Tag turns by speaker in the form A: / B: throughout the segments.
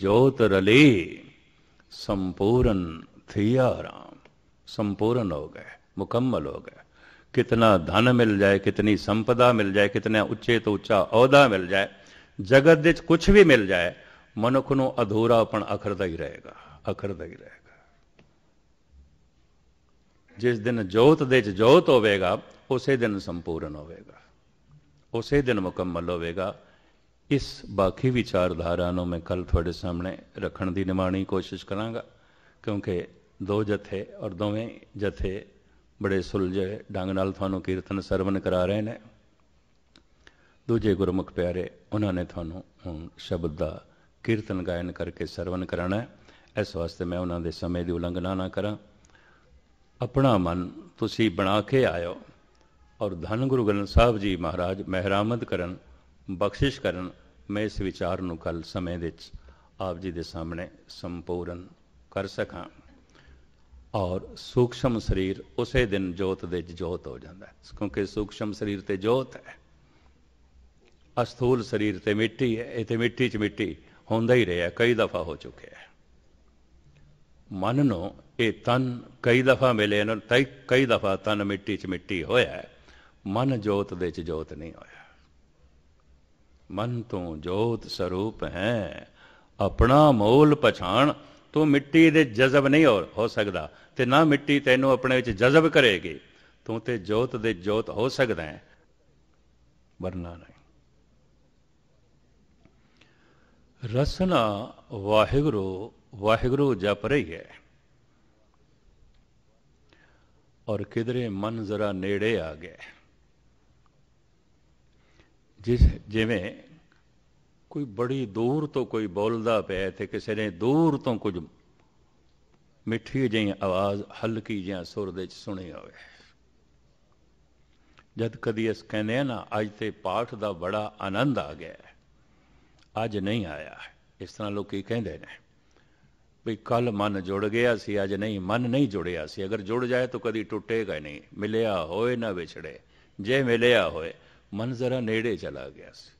A: ਜੋਤ ਰਲੇ ਸੰਪੂਰਨ ਥਿਆ ਰਾਮ ਸੰਪੂਰਨ ਹੋ ਗਏ ਮੁਕੰਮਲ ਹੋ ਗਏ ਕਿਤਨਾ ਧਨ ਮਿਲ ਜਾਏ ਕਿਤਨੀ ਸੰਪਦਾ ਮਿਲ ਜਾਏ ਕਿਤਨੇ ਉੱਚੇ ਤੋਂ ਉੱਚਾ ਅਹੁਦਾ ਮਿਲ ਜਾਏ ਜਗਤ ਵਿੱਚ ਕੁਝ ਵੀ ਮਿਲ ਜਾਏ ਮਨੁੱਖ ਨੂੰ ਅਧੂਰਾ ਅਧੂਰਾਪਣ ਅਖਰਦਾ ਹੀ ਰਹੇਗਾ ਅਖਰਦਾ ਹੀ ਰਹੇਗਾ ਜਿਸ ਦਿਨ ਜੋਤ ਦੇ ਵਿੱਚ ਜੋਤ ਹੋਵੇਗਾ ਉਸੇ ਦਿਨ ਸੰਪੂਰਨ ਹੋਵੇਗਾ ਉਸੇ ਦਿਨ ਮੁਕੰਮਲ ਹੋਵੇਗਾ ਇਸ ਬਾਕੀ ਵਿਚਾਰਧਾਰਾ ਨੂੰ ਮੈਂ ਕੱਲ ਤੁਹਾਡੇ ਸਾਹਮਣੇ ਰੱਖਣ ਦੀ ਨਿਮਾਣੀ ਕੋਸ਼ਿਸ਼ ਕਰਾਂਗਾ ਕਿਉਂਕਿ ਦੋ ਜਥੇ ਔਰ ਦੋਵੇਂ ਜਥੇ ਬੜੇ ਸੁਲਝੇ ਡੰਗ ਨਾਲ ਤੁਹਾਨੂੰ ਕੀਰਤਨ ਸਰਵਨ ਕਰਾ ਰਹੇ ਨੇ ਦੂਜੇ ਗੁਰਮੁਖ ਪਿਆਰੇ ਉਹਨਾਂ ਨੇ ਤੁਹਾਨੂੰ ਹੁਣ ਸ਼ਬਦ ਦਾ ਕੀਰਤਨ ਗਾਇਨ ਕਰਕੇ ਸਰਵਨ ਕਰਾਣਾ ਹੈ ਇਸ ਵਾਸਤੇ ਮੈਂ ਉਹਨਾਂ ਦੇ ਸਮੇਂ ਦੀ ਉਲੰਘਣਾ ਨਾ ਕਰਾਂ ਆਪਣਾ ਮਨ ਤੁਸੀਂ ਬਣਾ ਕੇ ਆਇਓ ਔਰ ਧੰਨ ਗੁਰੂ ਗ੍ਰੰਥ ਸਾਹਿਬ ਜੀ ਮਹਾਰਾਜ ਮਹਿਰਾਮਤ ਕਰਨ ਬਖਸ਼ਿਸ਼ ਕਰਨ ਮੈਂ ਇਸ ਵਿਚਾਰ ਨੂੰ ਕੱਲ ਸਮੇਂ ਵਿੱਚ ਆਪ ਜੀ ਦੇ ਸਾਹਮਣੇ ਸੰਪੂਰਨ ਕਰ ਸਕਾਂ ਔਰ ਸੂਖਸ਼ਮ ਸਰੀਰ ਉਸੇ ਦਿਨ ਜੋਤ ਦੇ ਜੋਤ ਹੋ ਜਾਂਦਾ ਹੈ ਕਿਉਂਕਿ ਸੂਖਸ਼ਮ ਸਰੀਰ ਤੇ ਜੋਤ ਹੈ ਅਸਥੂਲ ਸਰੀਰ ਤੇ ਮਿੱਟੀ ਹੈ ਇਹ ਤੇ ਮਿੱਟੀ ਚ ਮਿੱਟੀ ਹੁੰਦਾ ਹੀ ਰਿਹਾ ਕਈ ਦਫਾ ਹੋ ਚੁੱਕਿਆ ਹੈ ਮਨ ਨੂੰ ਇਹ ਤਨ ਕਈ ਦਫਾ ਮਿਲੇ ਨਾ ਕਈ ਦਫਾ ਤਨ ਮਿੱਟੀ ਚ ਮਿੱਟੀ ਹੋਇਆ ਮਨ ਜੋਤ ਦੇ ਚ ਜੋਤ ਨਹੀਂ ਹੋਇਆ ਮਨ ਤੋਂ ਜੋਤ ਸਰੂਪ ਹੈ ਆਪਣਾ ਮੋਲ ਪਛਾਣ ਤੂੰ ਮਿੱਟੀ ਦੇ ਜਜ਼ਬ ਨਹੀਂ ਹੋ ਸਕਦਾ ਤੇ ਨਾ ਮਿੱਟੀ ਤੈਨੂੰ ਆਪਣੇ ਵਿੱਚ ਜਜ਼ਬ ਕਰੇਗੀ ਤੂੰ ਤੇ ਜੋਤ ਦੇ ਜੋਤ ਹੋ ਸਕਦਾ ਹੈ ਵਰਨਾ ਨਹੀਂ ਰਸਨਾ ਵਾਹਿਗੁਰੂ ਵਾਹਿਗੁਰੂ ਜਪ ਰਹੀ ਹੈ ਔਰ ਕਿਧਰੇ ਮਨ ਜ਼ਰਾ ਨੇੜੇ ਆ ਗਿਆ ਜਿਸ ਜਿਵੇਂ ਕੋਈ ਬੜੀ ਦੂਰ ਤੋਂ ਕੋਈ ਬੋਲਦਾ ਪਿਆ ਤੇ ਕਿਸੇ ਨੇ ਦੂਰ ਤੋਂ ਕੁਝ ਮਿੱਠੀ ਜਿਹੀ ਆਵਾਜ਼ ਹਲਕੀ ਜਿਹੀ ਸੁਰ ਦੇ ਚ ਸੁਣੀ ਹੋਵੇ ਜਦ ਕਦੀ ਅਸ ਕਹਿੰਦੇ ਆ ਨਾ ਅੱਜ ਤੇ ਪਾਠ ਦਾ ਬੜਾ ਆਨੰਦ ਆ ਗਿਆ ਅੱਜ ਨਹੀਂ ਆਇਆ ਇਸ ਤਰ੍ਹਾਂ ਲੋਕੀ ਕਹਿੰਦੇ ਨੇ ਵੀ ਕੱਲ ਮਨ ਜੁੜ ਗਿਆ ਸੀ ਅੱਜ ਨਹੀਂ ਮਨ ਨਹੀਂ ਜੁੜਿਆ ਸੀ ਅਗਰ ਜੁੜ ਜਾਏ ਤਾਂ ਕਦੀ ਟੁੱਟੇਗਾ ਨਹੀਂ ਮਿਲਿਆ ਹੋਏ ਨਾ ਵਿਛੜੇ ਜੇ ਮਿਲਿਆ ਹੋਏ من ذرا نےڑے چلا گیا سی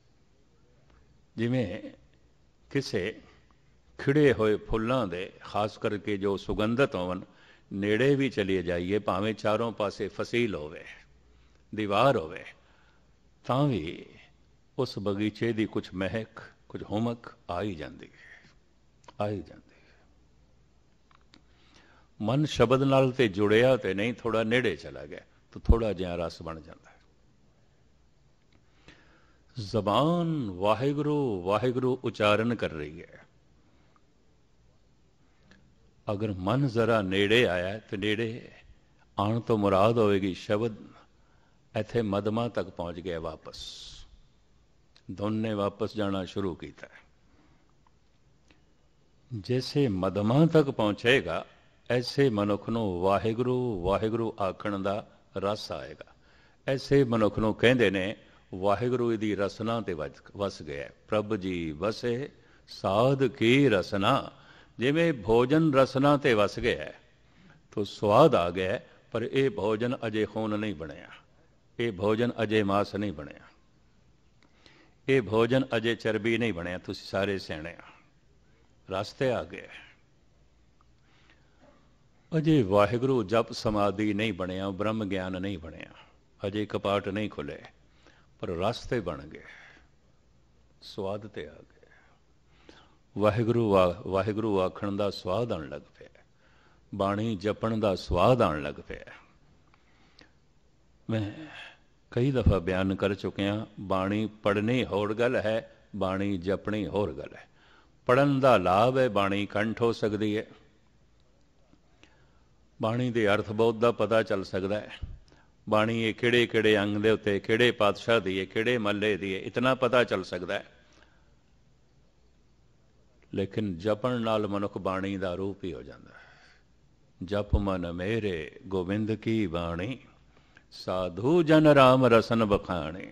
A: جی کسے کھڑے ہوئے دے خاص کر کے جو سگندت نیڑے بھی چلیے جائیے پاویں چاروں پاسے فصیل ہوئے ہوئے دیوار تاں بھی اس بگیچے دی کچھ مہک کچھ ہومک آئی ہی جی آئی من شبد نال تے جڑیا تے نہیں تھوڑا نیڑے چلا گیا تو تھوڑا جہاں رس بن جاندہ ਜ਼ਬਾਨ ਵਾਹਿਗੁਰੂ ਵਾਹਿਗੁਰੂ ਉਚਾਰਨ ਕਰ ਰਹੀ ਹੈ ਅਗਰ ਮਨ ਜ਼ਰਾ ਨੇੜੇ ਆਇਆ ਤੇ ਨੇੜੇ ਆਣ ਤੋਂ ਮੁਰਾਦ ਹੋਵੇਗੀ ਸ਼ਬਦ ਇੱਥੇ ਮਦਮਾ ਤੱਕ ਪਹੁੰਚ ਗਿਆ ਵਾਪਸ ਦੋਨੇ ਵਾਪਸ ਜਾਣਾ ਸ਼ੁਰੂ ਕੀਤਾ ਜੈਸੇ ਮਦਮਾ ਤੱਕ ਪਹੁੰਚੇਗਾ ਐਸੇ ਮਨੁੱਖ ਨੂੰ ਵਾਹਿਗੁਰੂ ਵਾਹਿਗੁਰੂ ਆਖਣ ਦਾ ਰਸ ਆਏਗਾ ਐਸੇ ਮਨੁੱਖ ਨੂੰ ਕਹਿੰਦੇ ਨੇ ਵਾਹਿਗੁਰੂ ਦੀ ਰਸਨਾ ਤੇ ਵਸ ਗਿਆ ਪ੍ਰਭ ਜੀ ਵਸੇ ਸਾਧ ਕੀ ਰਸਨਾ ਜਿਵੇਂ ਭੋਜਨ ਰਸਨਾ ਤੇ ਵਸ ਗਿਆ ਤੋ ਸਵਾਦ ਆ ਗਿਆ ਪਰ ਇਹ ਭੋਜਨ ਅਜੇ ਖੂਨ ਨਹੀਂ ਬਣਿਆ ਇਹ ਭੋਜਨ ਅਜੇ ਮਾਸ ਨਹੀਂ ਬਣਿਆ ਇਹ ਭੋਜਨ ਅਜੇ ਚਰਬੀ ਨਹੀਂ ਬਣਿਆ ਤੁਸੀਂ ਸਾਰੇ ਸਿਆਣੇ ਆ ਰਸਤੇ ਆ ਗਏ ਅਜੇ ਵਾਹਿਗੁਰੂ ਜਪ ਸਮਾਧੀ ਨਹੀਂ ਬਣਿਆ ਬ੍ਰਹਮ ਗਿਆਨ ਨਹੀਂ ਬਣਿਆ ਅਜੇ ਕਪਾਟ ਨਹੀਂ ਖੁੱਲੇ ਪਰ ਰਸਤੇ ਬਣ ਗਏ ਸਵਾਦ ਤੇ ਆ ਗਏ ਵਾਹਿਗੁਰੂ ਵਾਹਿਗੁਰੂ ਆਖਣ ਦਾ ਸਵਾਦ ਆਣ ਲੱਗ ਪਿਆ ਬਾਣੀ ਜਪਣ ਦਾ ਸਵਾਦ ਆਣ ਲੱਗ ਪਿਆ ਮੈਂ ਕਈ ਦਫਾ ਬਿਆਨ ਕਰ ਚੁੱਕਿਆ ਬਾਣੀ ਪੜਨੇ ਹੋਰ ਗੱਲ ਹੈ ਬਾਣੀ ਜਪਣੀ ਹੋਰ ਗੱਲ ਹੈ ਪੜਨ ਦਾ ਲਾਭ ਹੈ ਬਾਣੀ ਕੰਠ ਹੋ ਸਕਦੀ ਹੈ ਬਾਣੀ ਦੇ ਅਰਥ ਬਹੁਤ ਦਾ ਪਤਾ ਚੱਲ ਸਕਦਾ ਹੈ ਬਾਣੀ ਇਹ ਕਿਹੜੇ ਕਿਹੜੇ ਅੰਗ ਦੇ ਉੱਤੇ ਕਿਹੜੇ ਪਾਤਸ਼ਾਹ ਦੀ ਹੈ ਕਿਹੜੇ ਮੱਲੇ ਦੀ ਹੈ ਇਤਨਾ ਪਤਾ ਚੱਲ ਸਕਦਾ ਹੈ ਲੇਕਿਨ ਜਪਣ ਨਾਲ ਮਨੁੱਖ ਬਾਣੀ ਦਾ ਰੂਪ ਹੀ ਹੋ ਜਾਂਦਾ ਹੈ ਜਪ ਮਨ ਮੇਰੇ ਗੋਬਿੰਦ ਕੀ ਬਾਣੀ ਸਾਧੂ ਜਨ ਰਾਮ ਰਸਨ ਬਖਾਣੇ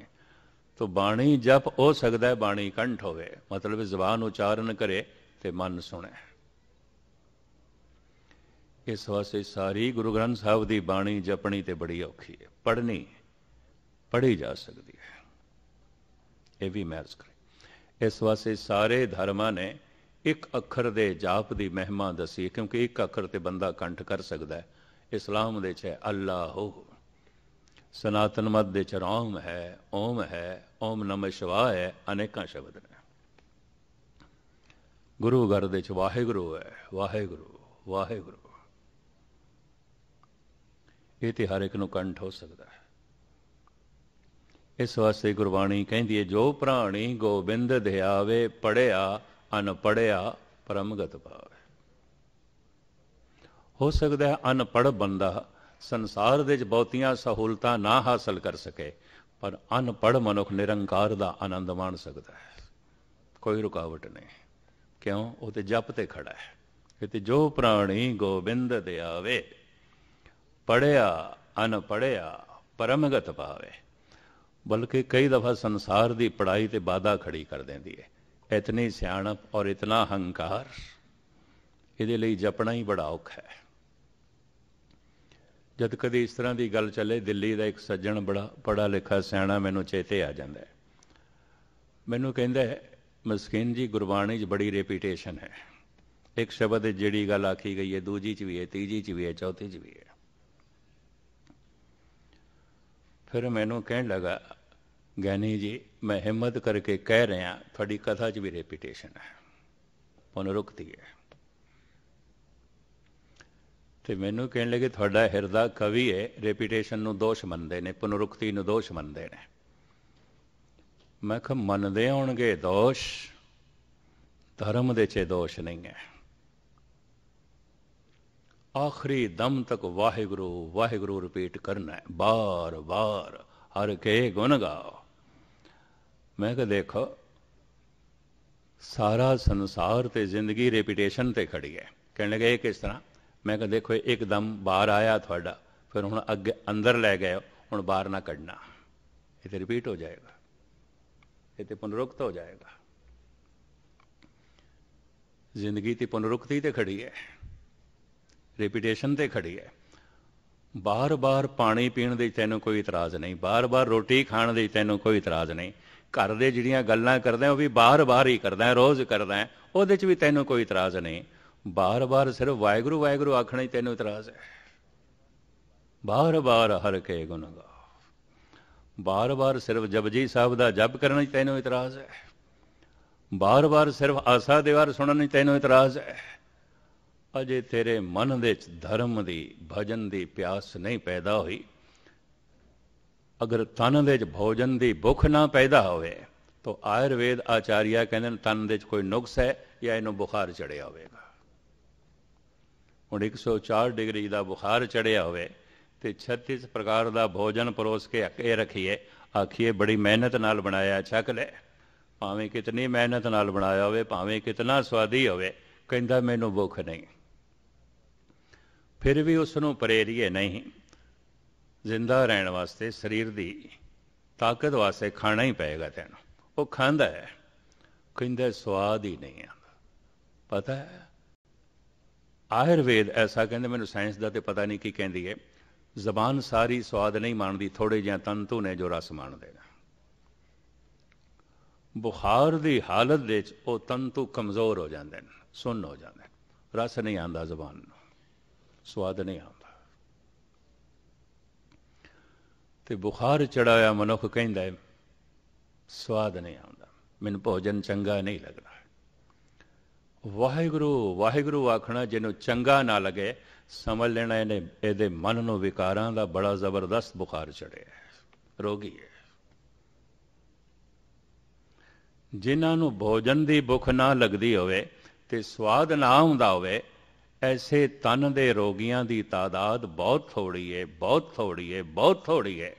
A: ਤੋ ਬਾਣੀ ਜਪ ਹੋ ਸਕਦਾ ਹੈ ਬਾਣੀ ਕੰਠ ਹੋਵੇ ਮਤਲਬ ਜ਼ਬਾਨ ਉਚਾਰਨ ਕਰੇ ਤੇ ਮਨ ਸੁਣੇ ਇਸ ਵਾਸਤੇ ਸਾਰੀ ਗੁਰੂ ਗ੍ਰੰਥ ਸਾਹਿਬ ਦੀ ਬਾਣੀ ਜਪਣੀ ਤੇ ਬੜੀ ਔਖੀ ਹੈ ਪੜ੍ਹਨੀ ਪੜ੍ਹੀ ਜਾ ਸਕਦੀ ਹੈ ਇਹ ਵੀ ਮਹਿਰਜ ਕਰੇ ਇਸ ਵਾਸਤੇ ਸਾਰੇ ਧਰਮਾਂ ਨੇ ਇੱਕ ਅੱਖਰ ਦੇ ਜਾਪ ਦੀ ਮਹਿਮਾ ਦਸੀ ਕਿਉਂਕਿ ਇੱਕ ਅੱਖਰ ਤੇ ਬੰਦਾ ਕੰਠ ਕਰ ਸਕਦਾ ਹੈ ਇਸਲਾਮ ਦੇ ਚ ਅੱਲਾਹੁ ਸਨਾਤਨ ਮਤ ਦੇ ਚ ਰਾਮ ਹੈ ਓਮ ਹੈ ਓਮ ਨਮः ਸ਼ਿਵਾਏ ਹੈ ਅਨੇਕਾਂ ਸ਼ਬਦ ਨੇ ਗੁਰੂ ਘਰ ਦੇ ਚ ਵਾਹਿਗੁਰੂ ਹੈ ਵਾਹਿਗੁਰੂ ਵਾਹਿਗੁਰੂ ਇਹ ਤੇ ਹਰ ਇੱਕ ਨੂੰ ਕੰਠ ਹੋ ਸਕਦਾ ਹੈ ਇਸ ਵਾਸਤੇ ਗੁਰਬਾਣੀ ਕਹਿੰਦੀ ਹੈ ਜੋ ਪ੍ਰਾਣੀ ਗੋਬਿੰਦ ਧਿਆਵੇ ਪੜਿਆ ਅਨ ਪੜਿਆ ਪਰਮਗਤ ਪਾਵੇ ਹੋ ਸਕਦਾ ਹੈ ਪੜ ਬੰਦਾ ਸੰਸਾਰ ਦੇ ਵਿੱਚ ਬਹੁਤੀਆਂ ਸਹੂਲਤਾਂ ਨਾ ਹਾਸਲ ਕਰ ਸਕੇ ਪਰ ਅਨ ਪੜ ਮਨੁੱਖ ਨਿਰੰਕਾਰ ਦਾ ਆਨੰਦ ਮਾਣ ਸਕਦਾ ਹੈ ਕੋਈ ਰੁਕਾਵਟ ਨਹੀਂ ਕਿਉਂ ਉਹ ਤੇ ਜਪ ਤੇ ਖੜਾ ਹੈ ਕਿਤੇ ਤੇ ਜੋ ਪ੍ਰਾਣੀ ਗੋਬਿੰਦ ਦੇ ਆਵੇ ਪੜਿਆ ਅਨ ਪੜਿਆ ਪਰਮਗਤ ਪਾਵੇ ਬਲਕਿ ਕਈ ਦਫਾ ਸੰਸਾਰ ਦੀ ਪੜਾਈ ਤੇ ਬਾਧਾ ਖੜੀ ਕਰ ਦਿੰਦੀ ਹੈ ਇਤਨੀ ਸਿਆਣਪ ਔਰ ਇਤਨਾ ਹੰਕਾਰ ਇਹਦੇ ਲਈ ਜਪਣਾ ਹੀ ਬੜਾ ਔਖਾ ਹੈ ਜਦ ਕਦੇ ਇਸ ਤਰ੍ਹਾਂ ਦੀ ਗੱਲ ਚੱਲੇ ਦਿੱਲੀ ਦਾ ਇੱਕ ਸੱਜਣ ਬੜਾ ਪੜਾ ਲਿਖਾ ਸਿਆਣਾ ਮੈਨੂੰ ਚੇਤੇ ਆ ਜਾਂਦਾ ਮੈਨੂੰ ਕਹਿੰਦਾ ਮਸਕੀਨ ਜੀ ਗੁਰਬਾਣੀ 'ਚ ਬੜੀ ਰੈਪੀਟੇਸ਼ਨ ਹੈ ਇੱਕ ਸ਼ਬਦ ਜਿਹੜੀ ਗੱਲ ਆਖੀ ਗਈ ਹੈ ਦੂਜੀ 'ਚ ਵੀ ਹੈ ਤੀਜੀ 'ਚ ਵੀ ਹੈ ਚੌਥੀ 'ਚ ਵੀ ਹੈ ਫਿਰ ਮੈਨੂੰ ਕਹਿਣ ਲੱਗਾ ਗਿਆਨੀ ਜੀ ਮੈਂ ਹਿੰਮਤ ਕਰਕੇ ਕਹਿ ਰਿਹਾ ਤੁਹਾਡੀ ਕਥਾ 'ਚ ਵੀ ਰੈਪੀਟੇਸ਼ਨ ਹੈ ਪੁਨਰੁਕਤੀ ਹੈ ਤੇ ਮੈਨੂੰ ਕਹਿਣ ਲੱਗੇ ਤੁਹਾਡਾ ਹਿਰਦਾ ਕਵੀ ਹੈ ਰੈਪੀਟੇਸ਼ਨ ਨੂੰ ਦੋਸ਼ ਮੰਨਦੇ ਨੇ ਪੁਨਰੁਕਤੀ ਨੂੰ ਦੋਸ਼ ਮੰਨਦੇ ਨੇ ਮੈਂ ਕਿਹਾ ਮੰਨਦੇ ਹੋਣਗੇ ਦੋਸ਼ ਧਰਮ ਦੇ ਚੇ ਦੋਸ਼ ਨਹੀਂ ਹੈ ਆਖਰੀ ਦਮ ਤੱਕ ਵਾਹਿਗੁਰੂ ਵਾਹਿਗੁਰੂ ਰਿਪੀਟ ਕਰਨਾ ਹੈ ਬਾਰ-ਬਾਰ ਹਰ ਕੇ ਗੁਣ ਗਾਓ ਮੈਂ ਕਿ ਦੇਖੋ ਸਾਰਾ ਸੰਸਾਰ ਤੇ ਜ਼ਿੰਦਗੀ ਰਿਪੀਟੇਸ਼ਨ ਤੇ ਖੜੀ ਹੈ ਕਹਿਣ ਲੱਗੇ ਕਿਸ ਤਰ੍ਹਾਂ ਮੈਂ ਕਿ ਦੇਖੋ ਇੱਕ ਦਮ ਬਾਹਰ ਆਇਆ ਤੁਹਾਡਾ ਫਿਰ ਹੁਣ ਅੱਗੇ ਅੰਦਰ ਲੈ ਗਏ ਹੁਣ ਬਾਹਰ ਨਾ ਕੱਢਣਾ ਇਹ ਤੇ ਰਿਪੀਟ ਹੋ ਜਾਏਗਾ ਇਹ ਤੇ ਪੁਨਰੁਕਤ ਹੋ ਜਾਏਗਾ ਜ਼ਿੰਦਗੀ ਤੇ ਪੁਨਰੁਕਤੀ ਤੇ ਖੜੀ ਹੈ ਰੈਪੀਟੇਸ਼ਨ ਤੇ ਖੜੀ ਹੈ ਬਾਰ-ਬਾਰ ਪਾਣੀ ਪੀਣ ਦੇ ਤੈਨੂੰ ਕੋਈ ਇਤਰਾਜ਼ ਨਹੀਂ ਬਾਰ-ਬਾਰ ਰੋਟੀ ਖਾਣ ਦੇ ਤੈਨੂੰ ਕੋਈ ਇਤਰਾਜ਼ ਨਹੀਂ ਘਰ ਦੇ ਜਿਹੜੀਆਂ ਗੱਲਾਂ ਕਰਦਾ ਉਹ ਵੀ ਬਾਰ-ਬਾਰ ਹੀ ਕਰਦਾ ਰੋਜ਼ ਕਰਦਾ ਉਹਦੇ 'ਚ ਵੀ ਤੈਨੂੰ ਕੋਈ ਇਤਰਾਜ਼ ਨਹੀਂ ਬਾਰ-ਬਾਰ ਸਿਰਫ ਵਾਇਗਰੂ ਵਾਇਗਰੂ ਆਖਣਾ ਹੀ ਤੈਨੂੰ ਇਤਰਾਜ਼ ਹੈ ਬਾਰ-ਬਾਰ ਹਰ ਕੇ ਗੁਣ ਗਾ ਬਾਰ-ਬਾਰ ਸਿਰਫ ਜਪਜੀ ਸਾਹਿਬ ਦਾ ਜਪ ਕਰਨ ਹੀ ਤੈਨੂੰ ਇਤਰਾਜ਼ ਹੈ ਬਾਰ-ਬਾਰ ਸਿਰਫ ਆਸਾ ਦੇਵਾਰ ਵਾਰ ਸੁਣਨ ਹੀ ਤੈਨੂੰ ਇਤਰਾਜ਼ ਹੈ ਅਜੇ ਤੇਰੇ ਮਨ ਦੇ ਵਿੱਚ ਧਰਮ ਦੀ ਭਜਨ ਦੀ ਪਿਆਸ ਨਹੀਂ ਪੈਦਾ ਹੋਈ ਅਗਰ ਤਨ ਦੇ ਵਿੱਚ ਭੋਜਨ ਦੀ ਭੁੱਖ ਨਾ ਪੈਦਾ ਹੋਵੇ ਤਾਂ ਆਯੁਰਵੇਦ ਆਚਾਰੀਆ ਕਹਿੰਦੇ ਨੇ ਤਨ ਦੇ ਵਿੱਚ ਕੋਈ ਨੁਕਸ ਹੈ ਜਾਂ ਇਹਨੂੰ ਬੁਖਾਰ ਚੜਿਆ ਹੋਵੇਗਾ ਹੁਣ 104 ਡਿਗਰੀ ਦਾ ਬੁਖਾਰ ਚੜਿਆ ਹੋਵੇ ਤੇ 36 ਪ੍ਰਕਾਰ ਦਾ ਭੋਜਨ ਪਰੋਸ ਕੇ ਇਹ ਰੱਖੀਏ ਆਖੀਏ ਬੜੀ ਮਿਹਨਤ ਨਾਲ ਬਣਾਇਆ ਛਕ ਲੈ ਭਾਵੇਂ ਕਿਤਨੀ ਮਿਹਨਤ ਨਾਲ ਬਣਾਇਆ ਹੋਵੇ ਭਾਵੇਂ ਕਿਤਨਾ ਸਵਾਦੀ ਹੋਵੇ ਕਹਿੰਦਾ ਮੈਨੂੰ ਭੁੱਖ ਨਹੀਂ ਫਿਰ ਵੀ ਉਸ ਨੂੰ ਪ੍ਰੇਰੀਏ ਨਹੀਂ ਜ਼ਿੰਦਾ ਰਹਿਣ ਵਾਸਤੇ ਸਰੀਰ ਦੀ ਤਾਕਤ ਵਾਸਤੇ ਖਾਣਾ ਹੀ ਪਏਗਾ ਤੈਨੂੰ ਉਹ ਖਾਂਦਾ ਹੈ ਕਹਿੰਦਾ ਸਵਾਦ ਹੀ ਨਹੀਂ ਆਉਂਦਾ ਪਤਾ ਹੈ ਆਯੁਰਵੇਦ ਐਸਾ ਕਹਿੰਦੇ ਮੈਨੂੰ ਸਾਇੰਸ ਦਾ ਤੇ ਪਤਾ ਨਹੀਂ ਕੀ ਕਹਿੰਦੀ ਹੈ ਜ਼ਬਾਨ ਸਾਰੀ ਸਵਾਦ ਨਹੀਂ ਮੰਨਦੀ ਥੋੜੇ ਜਿਹਾ ਤੰਤੂ ਨੇ ਜੋ ਰਸ ਮੰਨਦੇ ਨੇ ਬੁਖਾਰ ਦੀ ਹਾਲਤ ਦੇ ਵਿੱਚ ਉਹ ਤੰਤੂ ਕਮਜ਼ੋਰ ਹੋ ਜਾਂਦੇ ਨੇ ਸੁੰਨ ਹੋ ਜਾਂਦੇ ਨੇ ਰਸ ਨਹੀਂ ਆਂਦਾ ਜ਼ਬਾਨ ਨੂੰ ਸਵਾਦ ਨਹੀਂ ਆਉਂਦਾ ਤੇ ਬੁਖਾਰ ਚੜਾਇਆ ਮਨੁੱਖ ਕਹਿੰਦਾ ਹੈ ਸਵਾਦ ਨਹੀਂ ਆਉਂਦਾ ਮੈਨੂੰ ਭੋਜਨ ਚੰਗਾ ਨਹੀਂ ਲੱਗਦਾ ਵਾਹਿਗੁਰੂ ਵਾਹਿਗੁਰੂ ਆਖਣਾ ਜਿਹਨੂੰ ਚੰਗਾ ਨਾ ਲਗੇ ਸਮਝ ਲੈਣਾ ਇਹਨੇ ਇਹਦੇ ਮਨ ਨੂੰ ਵਿਕਾਰਾਂ ਦਾ ਬੜਾ ਜ਼ਬਰਦਸਤ ਬੁਖਾਰ ਚੜਿਆ ਹੈ ਰੋਗੀ ਹੈ ਜਿਨ੍ਹਾਂ ਨੂੰ ਭੋਜਨ ਦੀ ਭੁੱਖ ਨਾ ਲੱਗਦੀ ਹੋਵੇ ਤੇ ਸਵਾਦ ਨਾ ਆਉਂਦਾ ਹੋਵੇ ਐਸੇ ਤਨ ਦੇ ਰੋਗੀਆਂ ਦੀ ਤਾਦਾਦ ਬਹੁਤ ਥੋੜੀ ਏ ਬਹੁਤ ਥੋੜੀ ਏ ਬਹੁਤ ਥੋੜੀ ਏ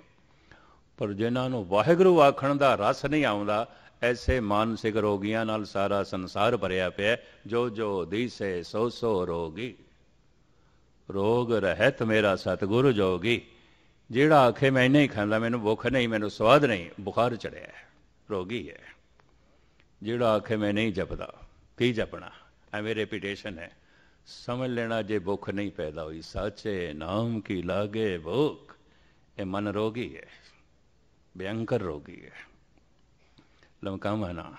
A: ਪਰ ਜਿਨ੍ਹਾਂ ਨੂੰ ਵਾਹਿਗੁਰੂ ਆਖਣ ਦਾ ਰਸ ਨਹੀਂ ਆਉਂਦਾ ਐਸੇ ਮਾਨਸਿਕ ਰੋਗੀਆਂ ਨਾਲ ਸਾਰਾ ਸੰਸਾਰ ਭਰਿਆ ਪਿਆ ਜੋ ਜੋ ਦੀਸੇ ਸੋ ਸੋ ਰੋਗੀ ਰੋਗ ਰਹਿਤ ਮੇਰਾ ਸਤਿਗੁਰੂ ਜੋਗੀ ਜਿਹੜਾ ਆਖੇ ਮੈਂ ਨਹੀਂ ਖਾਂਦਾ ਮੈਨੂੰ ਭੁੱਖ ਨਹੀਂ ਮੈਨੂੰ ਸਵਾਦ ਨਹੀਂ ਬੁਖਾਰ ਚੜਿਆ ਰੋਗੀ ਹੈ ਜਿਹੜਾ ਆਖੇ ਮੈਂ ਨਹੀਂ ਜਪਦਾ ਕੀ ਜਪਣਾ ਐਵੇਂ ਰੈਪੀਟੇਸ਼ਨ ਹੈ ਸਮਝ ਲੈਣਾ ਜੇ ਭੁੱਖ ਨਹੀਂ ਪੈਦਾ ਹੋਈ ਸੱਚੇ ਨਾਮ ਕੀ ਲਾਗੇ ਭੁੱਖ ਇਹ ਮਨ ਰੋਗੀ ਹੈ ਬਿਆੰਕਰ ਰੋਗੀ ਹੈ ਲਮਕਾ ਮਨਾ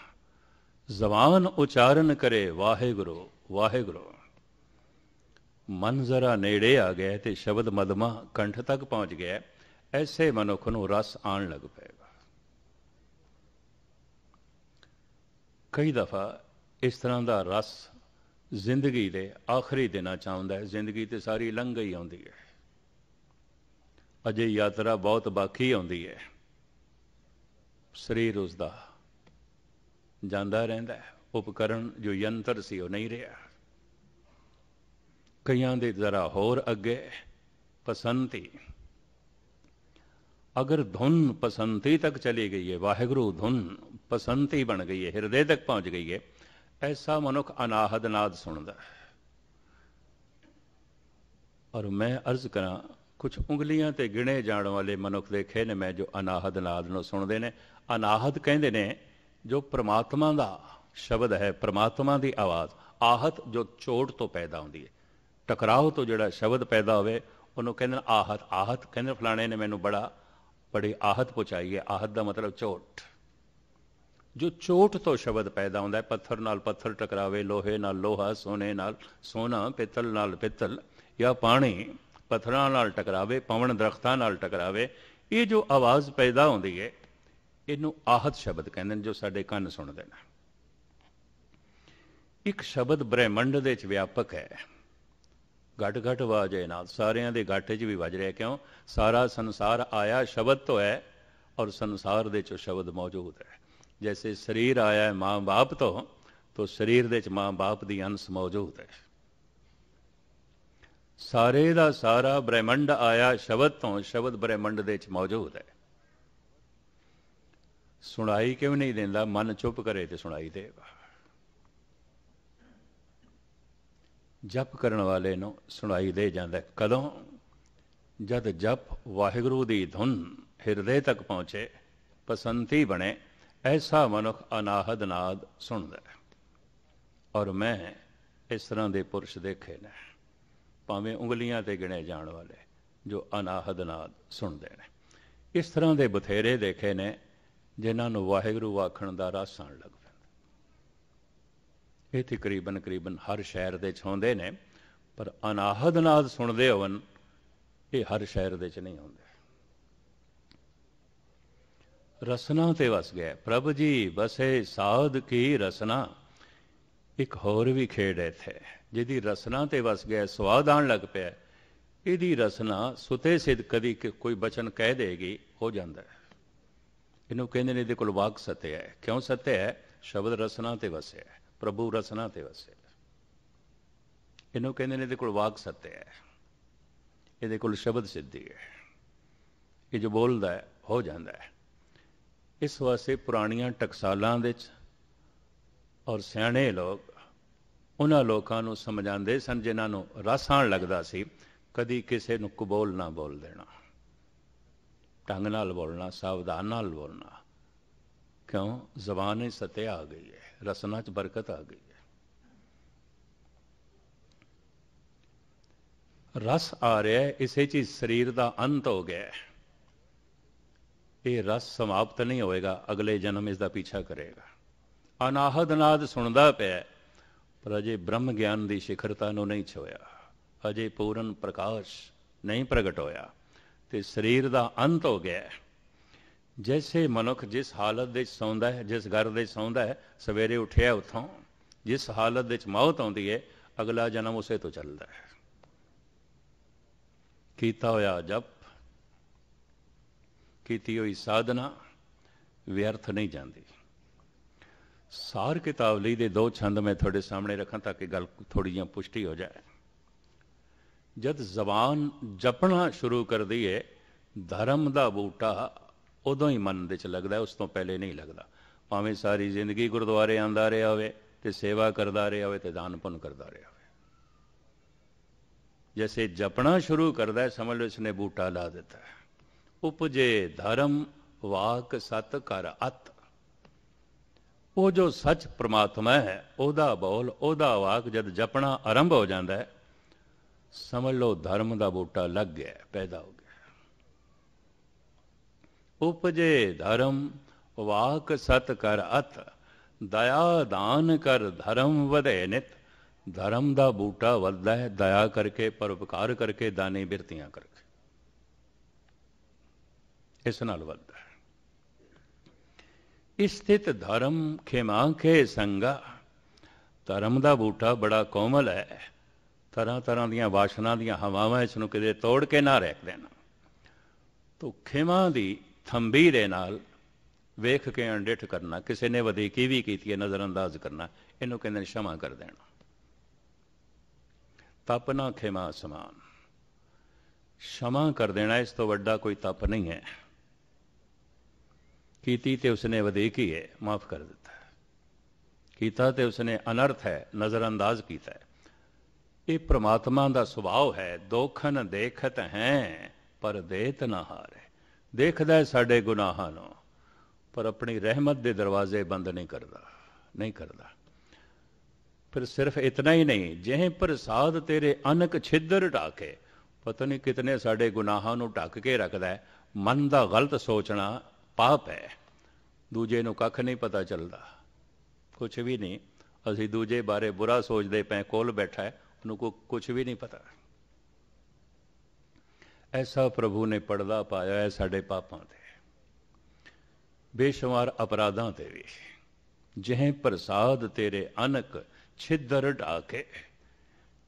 A: ਜ਼ਬਾਨ ਉਚਾਰਨ ਕਰੇ ਵਾਹਿਗੁਰੂ ਵਾਹਿਗੁਰੂ ਮਨ ਜ਼ਰਾ ਨੇੜੇ ਆ ਗਿਆ ਤੇ ਸ਼ਬਦ ਮਦਮਾ ਕੰਠ ਤੱਕ ਪਹੁੰਚ ਗਿਆ ਐਸੇ ਮਨੁੱਖ ਨੂੰ ਰਸ ਆਣ ਲੱਗ ਪਏਗਾ ਕਈ ਦਫਾ ਇਸ ਤਰ੍ਹਾਂ ਦਾ ਰਸ ਜ਼ਿੰਦਗੀ ਦੇ ਆਖਰੀ ਦਿਨਾਂ ਚ ਆਉਂਦਾ ਹੈ ਜ਼ਿੰਦਗੀ ਤੇ ਸਾਰੀ ਲੰਘ ਗਈ ਆਉਂਦੀ ਹੈ ਅਜੇ ਯਾਤਰਾ ਬਹੁਤ ਬਾਕੀ ਆਉਂਦੀ ਹੈ ਸਰੀਰ ਉਸ ਦਾ ਜਾਂਦਾ ਰਹਿੰਦਾ ਹੈ ਉਪਕਰਣ ਜੋ ਯੰਤਰ ਸੀ ਉਹ ਨਹੀਂ ਰਿਹਾ ਕਈਆਂ ਦੇ ਜ਼ਰਾ ਹੋਰ ਅੱਗੇ ਪਸੰਤੀ ਅਗਰ ਧੁਨ ਪਸੰਤੀ ਤੱਕ ਚਲੀ ਗਈ ਹੈ ਵਾਹਿਗੁਰੂ ਧੁਨ ਪਸੰਤੀ ਬਣ ਗਈ ਹੈ ਹਿਰਦੇ ਤੱਕ ਪਹੁੰਚ ਗਈ ਹੈ ਐਸਾ ਮਨੁੱਖ ਅਨਾਹਦ ਨਾਦ ਸੁਣਦਾ ਔਰ ਮੈਂ ਅਰਜ਼ ਕਰਾਂ ਕੁਝ ਉਂਗਲੀਆਂ ਤੇ ਗਿਣੇ ਜਾਣ ਵਾਲੇ ਮਨੁੱਖ ਦੇਖੇ ਨੇ ਮੈਂ ਜੋ ਅਨਾਹਦ ਨਾਦ ਨੂੰ ਸੁਣਦੇ ਨੇ ਅਨਾਹਦ ਕਹਿੰਦੇ ਨੇ ਜੋ ਪ੍ਰਮਾਤਮਾ ਦਾ ਸ਼ਬਦ ਹੈ ਪ੍ਰਮਾਤਮਾ ਦੀ ਆਵਾਜ਼ ਆਹਤ ਜੋ ਚੋਟ ਤੋਂ ਪੈਦਾ ਹੁੰਦੀ ਹੈ ਟਕਰਾਓ ਤੋਂ ਜਿਹੜਾ ਸ਼ਬਦ ਪੈਦਾ ਹੋਵੇ ਉਹਨੂੰ ਕਹਿੰਦੇ ਨੇ ਆਹਤ ਆਹਤ ਕਹਿੰਦੇ ਫਲਾਣੇ ਨੇ ਮੈਨੂੰ ਬੜਾ ਬੜੀ ਆਹਤ ਪਹੁੰਚਾਈ ਹੈ ਆਹਤ ਦਾ ਮਤਲਬ ਚੋਟ ਜੋ ਚੋਟ ਤੋਂ ਸ਼ਬਦ ਪੈਦਾ ਹੁੰਦਾ ਹੈ ਪੱਥਰ ਨਾਲ ਪੱਥਰ ਟਕਰਾਵੇ ਲੋਹੇ ਨਾਲ ਲੋਹਾ ਸੋਨੇ ਨਾਲ ਸੋਨਾ ਪਿੱਤਲ ਨਾਲ ਪਿੱਤਲ ਜਾਂ ਪਾਣੀ ਪੱਥਰਾਂ ਨਾਲ ਟਕਰਾਵੇ ਪਵਨ ਦਰਖਤਾਂ ਨਾਲ ਟਕਰਾਵੇ ਇਹ ਜੋ ਆਵਾਜ਼ ਪੈਦਾ ਹੁੰਦੀ ਹੈ ਇਹਨੂੰ ਆਹਤ ਸ਼ਬਦ ਕਹਿੰਦੇ ਨੇ ਜੋ ਸਾਡੇ ਕੰਨ ਸੁਣਦੇ ਨੇ ਇੱਕ ਸ਼ਬਦ ਬ੍ਰਹਿਮੰਡ ਦੇ ਵਿੱਚ ਵਿਆਪਕ ਹੈ ਘਟ ਘਟ ਵਾਜੇ ਨਾਲ ਸਾਰਿਆਂ ਦੇ ਘਾਟੇ 'ਚ ਵੀ ਵੱਜ ਰਿਹਾ ਕਿਉਂ ਸਾਰਾ ਸੰਸਾਰ ਆਇਆ ਸ਼ਬਦ ਤੋਂ ਹੈ ਔਰ ਸੰਸਾਰ ਦੇ ਵਿੱਚ ਸ਼ਬਦ ਮੌਜੂਦ ਹੈ जैसे शरीर आया है माँ बाप ਤੋਂ तो ਸਰੀਰ ਦੇ ਚ ਮਾਂ ਬਾਪ ਦੀ ਅੰਸ਼ ਮੌਜੂਦ ਹੈ ਸਾਰੇ ਦਾ ਸਾਰਾ ਬ੍ਰਹਿਮੰਡ ਆਇਆ ਸ਼ਬਦ ਤੋਂ ਸ਼ਬਦ ਬ੍ਰਹਿਮੰਡ ਦੇ ਚ ਮੌਜੂਦ ਹੈ ਸੁਣਾਈ ਕਿਉਂ ਨਹੀਂ ਦਿੰਦਾ ਮਨ ਚੁੱਪ ਕਰੇ ਤੇ ਸੁਣਾਈ ਦੇਗਾ ਜਪ ਕਰਨ ਵਾਲੇ ਨੂੰ ਸੁਣਾਈ ਦੇ ਜਾਂਦਾ ਕਦੋਂ ਜਦ ਜਪ ਵਾਹਿਗੁਰੂ ਦੀ ਧੁਨ ਹਿਰਦੇ ਤੱਕ ਪਹੁੰਚੇ ਪਸੰਤੀ ਬਣੇ ਐਸਾ ਮਨੁੱਖ ਅਨਾਹਦ ਨਾਦ ਸੁਣਦਾ ਹੈ ਔਰ ਮੈਂ ਇਸ ਤਰ੍ਹਾਂ ਦੇ ਪੁਰਸ਼ ਦੇਖੇ ਨੇ ਭਾਵੇਂ ਉਂਗਲੀਆਂ ਤੇ ਗਿਣੇ ਜਾਣ ਵਾਲੇ ਜੋ ਅਨਾਹਦ ਨਾਦ ਸੁਣਦੇ ਨੇ ਇਸ ਤਰ੍ਹਾਂ ਦੇ ਬਥੇਰੇ ਦੇਖੇ ਨੇ ਜਿਨ੍ਹਾਂ ਨੂੰ ਵਾਹਿਗੁਰੂ ਆਖਣ ਦਾ ਰਸ ਆਣ ਲੱਗ ਪੈਂਦਾ ਇਹ ਤੇ ਕਰੀਬਨ ਕਰੀਬਨ ਹਰ ਸ਼ਹਿਰ ਦੇ ਛਾਉਂਦੇ ਨੇ ਪਰ ਅਨਾਹਦ ਨਾਦ ਸੁਣਦੇ ਹੋਵਨ ਇਹ ਹਰ ਸ਼ਹਿਰ ਦੇ ਚ ਨਹੀਂ ਹੁੰਦੇ ਰਸਨਾ ਤੇ ਵਸ ਗਿਆ ਪ੍ਰਭ ਜੀ ਵਸੇ ਸਾਧ ਕੀ ਰਸਨਾ ਇੱਕ ਹੋਰ ਵੀ ਖੇਡ ਹੈ ਇਥੇ ਜਿਹਦੀ ਰਸਨਾ ਤੇ ਵਸ ਗਿਆ ਸਵਾਦ ਆਣ ਲੱਗ ਪਿਆ ਇਹਦੀ ਰਸਨਾ ਸੁਤੇ ਸਿੱਧ ਕਦੀ ਕੋਈ ਬਚਨ ਕਹਿ ਦੇਗੀ ਹੋ ਜਾਂਦਾ ਇਹਨੂੰ ਕਹਿੰਦੇ ਨੇ ਇਹਦੇ ਕੋਲ ਵਾਕ ਸਤਿਆ ਹੈ ਕਿਉਂ ਸਤਿਆ ਹੈ ਸ਼ਬਦ ਰਸਨਾ ਤੇ ਵਸਿਆ ਹੈ ਪ੍ਰਭੂ ਰਸਨਾ ਤੇ ਵਸਿਆ ਇਹਨੂੰ ਕਹਿੰਦੇ ਨੇ ਇਹਦੇ ਕੋਲ ਵਾਕ ਸਤਿਆ ਹੈ ਇਹਦੇ ਕੋਲ ਸ਼ਬਦ ਸਿੱਧੀ ਹੈ ਇਹ ਜੋ ਬੋਲਦਾ ਹੈ ਹੋ ਜਾਂਦਾ ਹੈ ਇਸ ਵਾਸਤੇ ਪੁਰਾਣੀਆਂ ਟਕਸਾਲਾਂ ਵਿੱਚ ਔਰ ਸਿਆਣੇ ਲੋਕ ਉਹਨਾਂ ਲੋਕਾਂ ਨੂੰ ਸਮਝਾਉਂਦੇ ਸਨ ਜਿਨ੍ਹਾਂ ਨੂੰ ਰਸ ਆਣ ਲੱਗਦਾ ਸੀ ਕਦੀ ਕਿਸੇ ਨੂੰ ਕਬੂਲ ਨਾ ਬੋਲ ਦੇਣਾ ਟੰਗ ਨਾਲ ਬੋਲਣਾ ਸਾਵਧਾਨ ਨਾਲ ਬੋਲਣਾ ਕਿਉਂ ਜ਼ਬਾਨ ਹੀ ਸਤਿਆ ਆ ਗਈ ਹੈ ਰਸਨਾ 'ਚ ਬਰਕਤ ਆ ਗਈ ਹੈ ਰਸ ਆ ਰਿਹਾ ਹੈ ਇਸੇ ਚੀਜ਼ ਸਰੀਰ ਦਾ ਅੰਤ ਹੋ ਗਿਆ ਹੈ ਇਹ ਰਸ ਸਮਾਪਤ ਨਹੀਂ ਹੋਏਗਾ ਅਗਲੇ ਜਨਮ ਇਸ ਦਾ ਪਿੱਛਾ ਕਰੇਗਾ ਅਨਾਹਦ ਨਾਦ ਸੁਣਦਾ ਪਿਆ ਪਰ ਅਜੇ ਬ੍ਰਹਮ ਗਿਆਨ ਦੀ ਸਿਖਰਤਾ ਨੂੰ ਨਹੀਂ ਛੋਇਆ ਅਜੇ ਪੂਰਨ ਪ੍ਰਕਾਸ਼ ਨਹੀਂ ਪ੍ਰਗਟ ਹੋਇਆ ਤੇ ਸਰੀਰ ਦਾ ਅੰਤ ਹੋ ਗਿਆ ਜੈਸੇ ਮਨੁੱਖ ਜਿਸ ਹਾਲਤ ਵਿੱਚ ਸੌਂਦਾ ਹੈ ਜਿਸ ਘਰ ਵਿੱਚ ਸੌਂਦਾ ਹੈ ਸਵੇਰੇ ਉੱਠਿਆ ਉਥੋਂ ਜਿਸ ਹਾਲਤ ਵਿੱਚ ਮੌਤ ਆਉਂਦੀ ਹੈ ਅਗਲਾ ਜਨਮ ਉਸੇ ਤੋਂ ਚੱਲਦਾ ਹੈ ਕੀਤਾ ਹੋਇਆ ਜਪ ਕੀਤੀ ਹੋਈ ਸਾਧਨਾ ਵਿਅਰਥ ਨਹੀਂ ਜਾਂਦੀ ਸਾਰ ਕਿਤਾਬ ਲਈ ਦੇ ਦੋ ਛੰਦ ਮੈਂ ਤੁਹਾਡੇ ਸਾਹਮਣੇ ਰੱਖਾਂ ਤਾਂ ਕਿ ਗੱਲ ਥੋੜੀ ਜਿਹੀ ਪੁਸ਼ਟੀ ਹੋ ਜਾਏ ਜਦ ਜ਼ਬਾਨ ਜਪਣਾ ਸ਼ੁਰੂ ਕਰਦੀ ਹੈ ਧਰਮ ਦਾ ਬੂਟਾ ਉਦੋਂ ਹੀ ਮਨ ਦੇ ਚ ਲੱਗਦਾ ਉਸ ਤੋਂ ਪਹਿਲੇ ਨਹੀਂ ਲੱਗਦਾ ਭਾਵੇਂ ਸਾਰੀ ਜ਼ਿੰਦਗੀ ਗੁਰਦੁਆਰੇ ਆਂਦਾ ਰਿਹਾ ਹੋਵੇ ਤੇ ਸੇਵਾ ਕਰਦਾ ਰਿਹਾ ਹੋਵੇ ਤੇ ਦਾਨ ਪੁੰਨ ਕਰਦਾ ਰਿਹਾ ਹੋਵੇ ਜੈਸੇ ਜਪਣਾ ਸ਼ੁਰੂ ਕਰਦਾ ਹੈ ਸਮਝ ਲਓ ਇਸਨੇ ਬੂਟਾ ਲਾ ਦਿੱਤਾ ਹੈ ਉਪਜੇ ਧਰਮ ਵਾਕ ਸਤ ਕਰ ਅਤ ਉਹ ਜੋ ਸੱਚ ਪ੍ਰਮਾਤਮਾ ਹੈ ਉਹਦਾ ਬੋਲ ਉਹਦਾ ਵਾਕ ਜਦ ਜਪਣਾ ਆਰੰਭ ਹੋ ਜਾਂਦਾ ਹੈ ਸਮਝ ਲਓ ਧਰਮ ਦਾ ਬੂਟਾ ਲੱਗ ਗਿਆ ਪੈਦਾ ਹੋ ਗਿਆ ਉਪਜੇ ਧਰਮ ਵਾਕ ਸਤ ਕਰ ਅਤ ਦਇਆ ਦਾਨ ਕਰ ਧਰਮ ਵਧੇ ਨਿਤ ਧਰਮ ਦਾ ਬੂਟਾ ਵੱਧਦਾ ਹੈ ਦਇਆ ਕਰਕੇ ਪਰਉਪਕਾਰ ਕਰਕੇ ਦਾਨੇ ਬਿਰਤੀਆਂ ਕਰਕੇ ਇਸ ਨਾਲ ਵੱਧਦਾ ਹੈ ਸਥਿਤ ਧਰਮ ਖੇਮਾ ਖੇ ਸੰਗਾ ਧਰਮ ਦਾ ਬੂਟਾ ਬੜਾ ਕੋਮਲ ਹੈ ਤਰ੍ਹਾਂ ਤਰ੍ਹਾਂ ਦੀਆਂ ਵਾਸ਼ਨਾ ਦੀਆਂ ਹਵਾਵਾਂ ਇਸ ਨੂੰ ਕਿਤੇ ਤੋੜ ਕੇ ਨਾ ਰੱਖ ਦੇਣਾ ਤੋ ਦੀ ਥੰਬੀ ਦੇ ਨਾਲ ਵੇਖ ਕੇ ਅੰਡਿਠ ਕਰਨਾ ਕਿਸੇ ਨੇ ਵਧੀਕੀ ਵੀ ਕੀਤੀ ਹੈ ਨਜ਼ਰ ਅੰਦਾਜ਼ ਕਰਨਾ ਇਹਨੂੰ ਕਹਿੰਦੇ ਨੇ ਸ਼ਮਾ ਕਰ ਦੇਣਾ ਤਪ ਨਾ ਖੇਮਾ ਸਮਾਨ ਸ਼ਮਾ ਕਰ ਦੇਣਾ ਇਸ ਤੋਂ ਵੱਡਾ ਕੋਈ ਤਪ ਨਹੀਂ ਹੈ ਕੀਤੀ ਤੇ ਉਸਨੇ ਵਧੇਕ ਹੈ ਮਾਫ ਕਰ ਦਿੱਤਾ ਕੀਤਾ ਤੇ ਉਸਨੇ ਅਨਰਥ ਹੈ ਨਜ਼ਰ ਅੰਦਾਜ਼ ਕੀਤਾ ਇਹ ਪ੍ਰਮਾਤਮਾ ਦਾ ਸੁਭਾਅ ਹੈ ਦੋਖਨ ਦੇਖਤ ਹੈ ਪਰ ਦੇਤ ਨਾ ਹਾਰੇ ਦੇਖਦਾ ਹੈ ਸਾਡੇ ਗੁਨਾਹਾਂ ਨੂੰ ਪਰ ਆਪਣੀ ਰਹਿਮਤ ਦੇ ਦਰਵਾਜ਼ੇ ਬੰਦ ਨਹੀਂ ਕਰਦਾ ਨਹੀਂ ਕਰਦਾ ਫਿਰ ਸਿਰਫ ਇਤਨਾ ਹੀ ਨਹੀਂ ਜਿਹੇ ਪ੍ਰਸਾਦ ਤੇਰੇ ਅਨਕ ਛਿੱਦਰ ਢਾਕੇ ਪਤਾ ਨਹੀਂ ਕਿਤਨੇ ਸਾਡੇ ਗੁਨਾਹਾਂ ਨੂੰ ਢੱਕ ਕੇ ਰੱਖਦਾ ਹੈ ਮਨ ਦਾ ਗਲਤ ਸੋਚਣਾ ਪਾਪ ਹੈ ਦੂਜੇ ਨੂੰ ਕੱਖ ਨਹੀਂ ਪਤਾ ਚੱਲਦਾ ਕੁਝ ਵੀ ਨਹੀਂ ਅਸੀਂ ਦੂਜੇ ਬਾਰੇ ਬੁਰਾ ਸੋਚਦੇ ਪਏ ਕੋਲ ਬੈਠਾ ਹੈ ਉਹਨੂੰ ਕੋ ਕੁਝ ਵੀ ਨਹੀਂ ਪਤਾ ਐਸਾ ਪ੍ਰਭੂ ਨੇ ਪਰਦਾ ਪਾਇਆ ਹੈ ਸਾਡੇ ਪਾਪਾਂ ਤੇ ਬੇਸ਼ੁਮਾਰ ਅਪਰਾਧਾਂ ਤੇ ਵੀ ਜਿਹੇ ਪ੍ਰਸਾਦ ਤੇਰੇ ਅਨਕ ਛਿੱਦਰ ਢਾਕੇ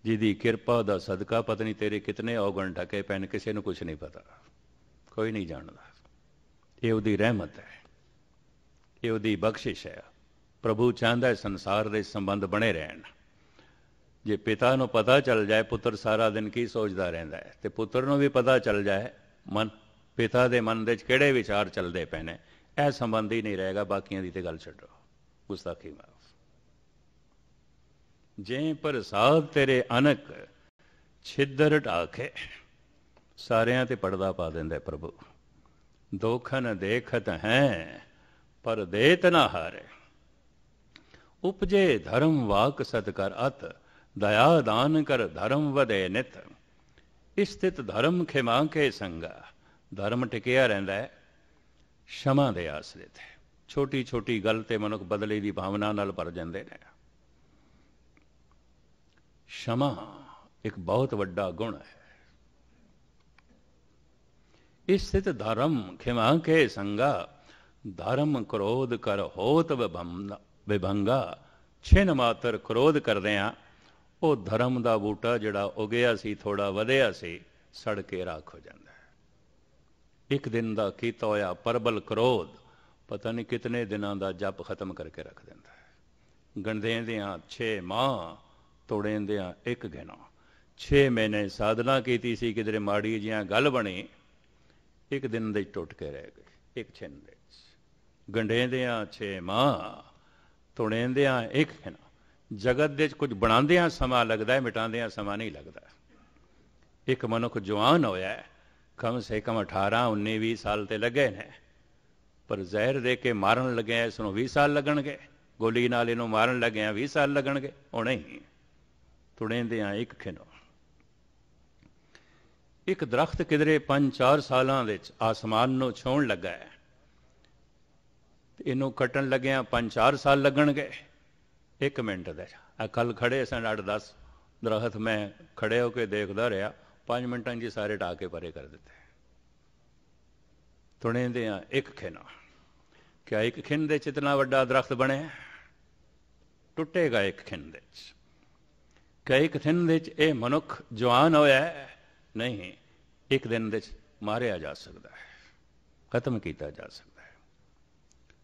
A: ਜਿਹਦੀ ਕਿਰਪਾ ਦਾ ਸਦਕਾ ਪਤਨੀ ਤੇਰੇ ਕਿਤਨੇ ਔਗਣ ਢਕੇ ਪੈਣ ਕਿਸੇ ਨੂੰ ਕੁਝ ਨਹੀਂ ਪਤਾ ਕੋਈ ਨਹੀਂ ਜਾਣਦਾ ਇਹ ਉਹਦੀ ਰਹਿਮਤ ਹੈ ਇਹ ਉਹਦੀ ਬਖਸ਼ਿਸ਼ ਹੈ ਪ੍ਰਭੂ ਚਾਹੁੰਦਾ ਹੈ ਸੰਸਾਰ ਦੇ ਸੰਬੰਧ ਬਣੇ ਰਹਿਣ ਜੇ ਪਿਤਾ ਨੂੰ ਪਤਾ ਚੱਲ ਜਾਏ ਪੁੱਤਰ ਸਾਰਾ ਦਿਨ ਕੀ ਸੋਚਦਾ ਰਹਿੰਦਾ ਹੈ ਤੇ ਪੁੱਤਰ ਨੂੰ ਵੀ ਪਤਾ ਚੱਲ ਜਾਏ ਮਨ ਪਿਤਾ ਦੇ ਮਨ ਦੇ ਵਿੱਚ ਕਿਹੜੇ ਵਿਚਾਰ ਚੱਲਦੇ ਪਏ ਨੇ ਇਹ ਸੰਬੰਧ ਹੀ ਨਹੀਂ ਰਹੇਗਾ ਬਾਕੀਆਂ ਦੀ ਤੇ ਗੱਲ ਛੱਡੋ ਗੁਸਤਾਖੀ ਮਾਫ ਜੇ ਪ੍ਰਸਾਦ ਤੇਰੇ ਅਨਕ ਛਿੱਦਰ ਢਾਖੇ ਸਾਰਿਆਂ ਤੇ ਪਰਦਾ ਪਾ ਦਿੰਦਾ ਪ੍ਰਭੂ ਦੋਖਨ ਦੇਖਤ ਹੈ ਪਰ ਦੇਤ ਨਾ ਹਾਰੇ ਉਪਜੇ ਧਰਮ ਵਾਕ ਸਤ ਕਰ ਅਤ ਦਇਆ ਦਾਨ ਕਰ ਧਰਮ ਵਦੇ ਨਿਤ ਇਸਤਿਤ ਧਰਮ ਖਿਮਾ ਕੇ ਸੰਗਾ ਧਰਮ ਟਿਕਿਆ ਰਹਿੰਦਾ ਹੈ ਸ਼ਮਾ ਦੇ ਆਸਰੇ ਤੇ ਛੋਟੀ ਛੋਟੀ ਗੱਲ ਤੇ ਮਨੁੱਖ ਬਦਲੇ ਦੀ ਭਾਵਨਾ ਨਾਲ ਭਰ ਜਾਂਦੇ ਨੇ ਸ਼ਮਾ ਇੱਕ ਬਹੁਤ ਵੱਡਾ ਗੁਣ ਹੈ स्थित धर्म खिमा के संगा धर्म क्रोध कर होत ਵਿਭੰਗਾ छिन ਮਾਤਰ क्रोध ਕਰਦੇ ਆ ਉਹ ਧਰਮ ਦਾ ਬੂਟਾ ਜਿਹੜਾ ਉਗਿਆ ਸੀ ਥੋੜਾ ਵਧਿਆ ਸੀ ਸੜ ਕੇ ਰਾਖ ਹੋ ਜਾਂਦਾ ਇੱਕ ਦਿਨ ਦਾ ਕੀਤਾ ਹੋਇਆ ਪਰਬਲ ਕ੍ਰੋਧ ਪਤਾ ਨਹੀਂ ਕਿਤਨੇ ਦਿਨਾਂ ਦਾ ਜਪ ਖਤਮ ਕਰਕੇ ਰੱਖ ਦਿੰਦਾ ਹੈ ਗੰਡੇਂਦਿਆਂ 6 ਮਾਹ ਆ ਇੱਕ ਘਣਾ 6 ਮਹੀਨੇ ਸਾਧਨਾ ਕੀਤੀ ਸੀ ਕਿਦਰੇ ਮਾੜੀ ਜੀਆਂ ਗੱਲ ਬਣੀ ਇੱਕ ਦਿਨ ਦੇ ਟੁੱਟ ਕੇ ਰਹਿ ਗਏ ਇੱਕ ਛਿਨ ਦੇ ਗੰਡੇਂਦਿਆਂ ਛੇ ਮਾ ਤੁਣੇਂਦਿਆਂ ਇੱਕ ਖਿਨਾ ਜਗਤ ਦੇ ਵਿੱਚ ਕੁਝ ਬਣਾਉਂਦਿਆਂ ਸਮਾਂ ਲੱਗਦਾ ਹੈ ਮਿਟਾਉਂਦਿਆਂ ਸਮਾਂ ਨਹੀਂ ਲੱਗਦਾ ਇੱਕ ਮਨੁੱਖ ਜਵਾਨ ਹੋਇਆ ਕਮ ਸੇ ਕਮ 18 19 20 ਸਾਲ ਤੇ ਲੱਗੇ ਨੇ ਪਰ ਜ਼ਹਿਰ ਦੇ ਕੇ ਮਾਰਨ ਲੱਗੇ ਇਸ ਨੂੰ 20 ਸਾਲ ਲੱਗਣਗੇ ਗੋਲੀ ਨਾਲ ਇਹਨੂੰ ਮਾਰਨ ਲੱਗੇ ਆ 20 ਸਾਲ ਲੱਗਣਗੇ ਉਹ ਨਹੀਂ ਤੁਣੇਂਦਿਆਂ ਇੱਕ ਖਿਨੋ ਇੱਕ ਦਰਖਤ ਕਿਦਰੇ 5-4 ਸਾਲਾਂ ਵਿੱਚ ਆਸਮਾਨ ਨੂੰ ਛੋਣ ਲੱਗਾ ਹੈ ਇਹਨੂੰ ਕੱਟਣ ਲੱਗਿਆਂ 5-4 ਸਾਲ ਲੱਗਣਗੇ 1 ਮਿੰਟ ਦੇ ਆ ਕੱਲ ਖੜੇ ਸਨ 8-10 ਦਰਖਤ ਮੈਂ ਖੜੇ ਹੋ ਕੇ ਦੇਖਦਾ ਰਿਹਾ 5 ਮਿੰਟਾਂ 'ਚ ਸਾਰੇ ਢਾ ਕੇ ਪਰੇ ਕਰ ਦਿੱਤੇ ਤੁਣੇ ਦੇ ਆ ਇੱਕ ਕਿ ਕਿਆ ਇੱਕ ਖਿੰਨ ਦੇ ਚਿਤਨਾ ਵੱਡਾ ਦਰਖਤ ਬਣਿਆ ਟੁੱਟੇਗਾ ਇੱਕ ਖਿੰਨ ਦੇ ਚ ਕਿਆ ਇੱਕ ਖਿੰਨ ਦੇ ਚ ਇਹ ਮਨੁੱਖ ਜਵਾਨ ਹੋਇਆ ਹੈ ਨਹੀਂ ਇੱਕ ਦਿਨ ਦੇ ਵਿੱਚ ਮਾਰਿਆ ਜਾ ਸਕਦਾ ਹੈ ਖਤਮ ਕੀਤਾ ਜਾ ਸਕਦਾ ਹੈ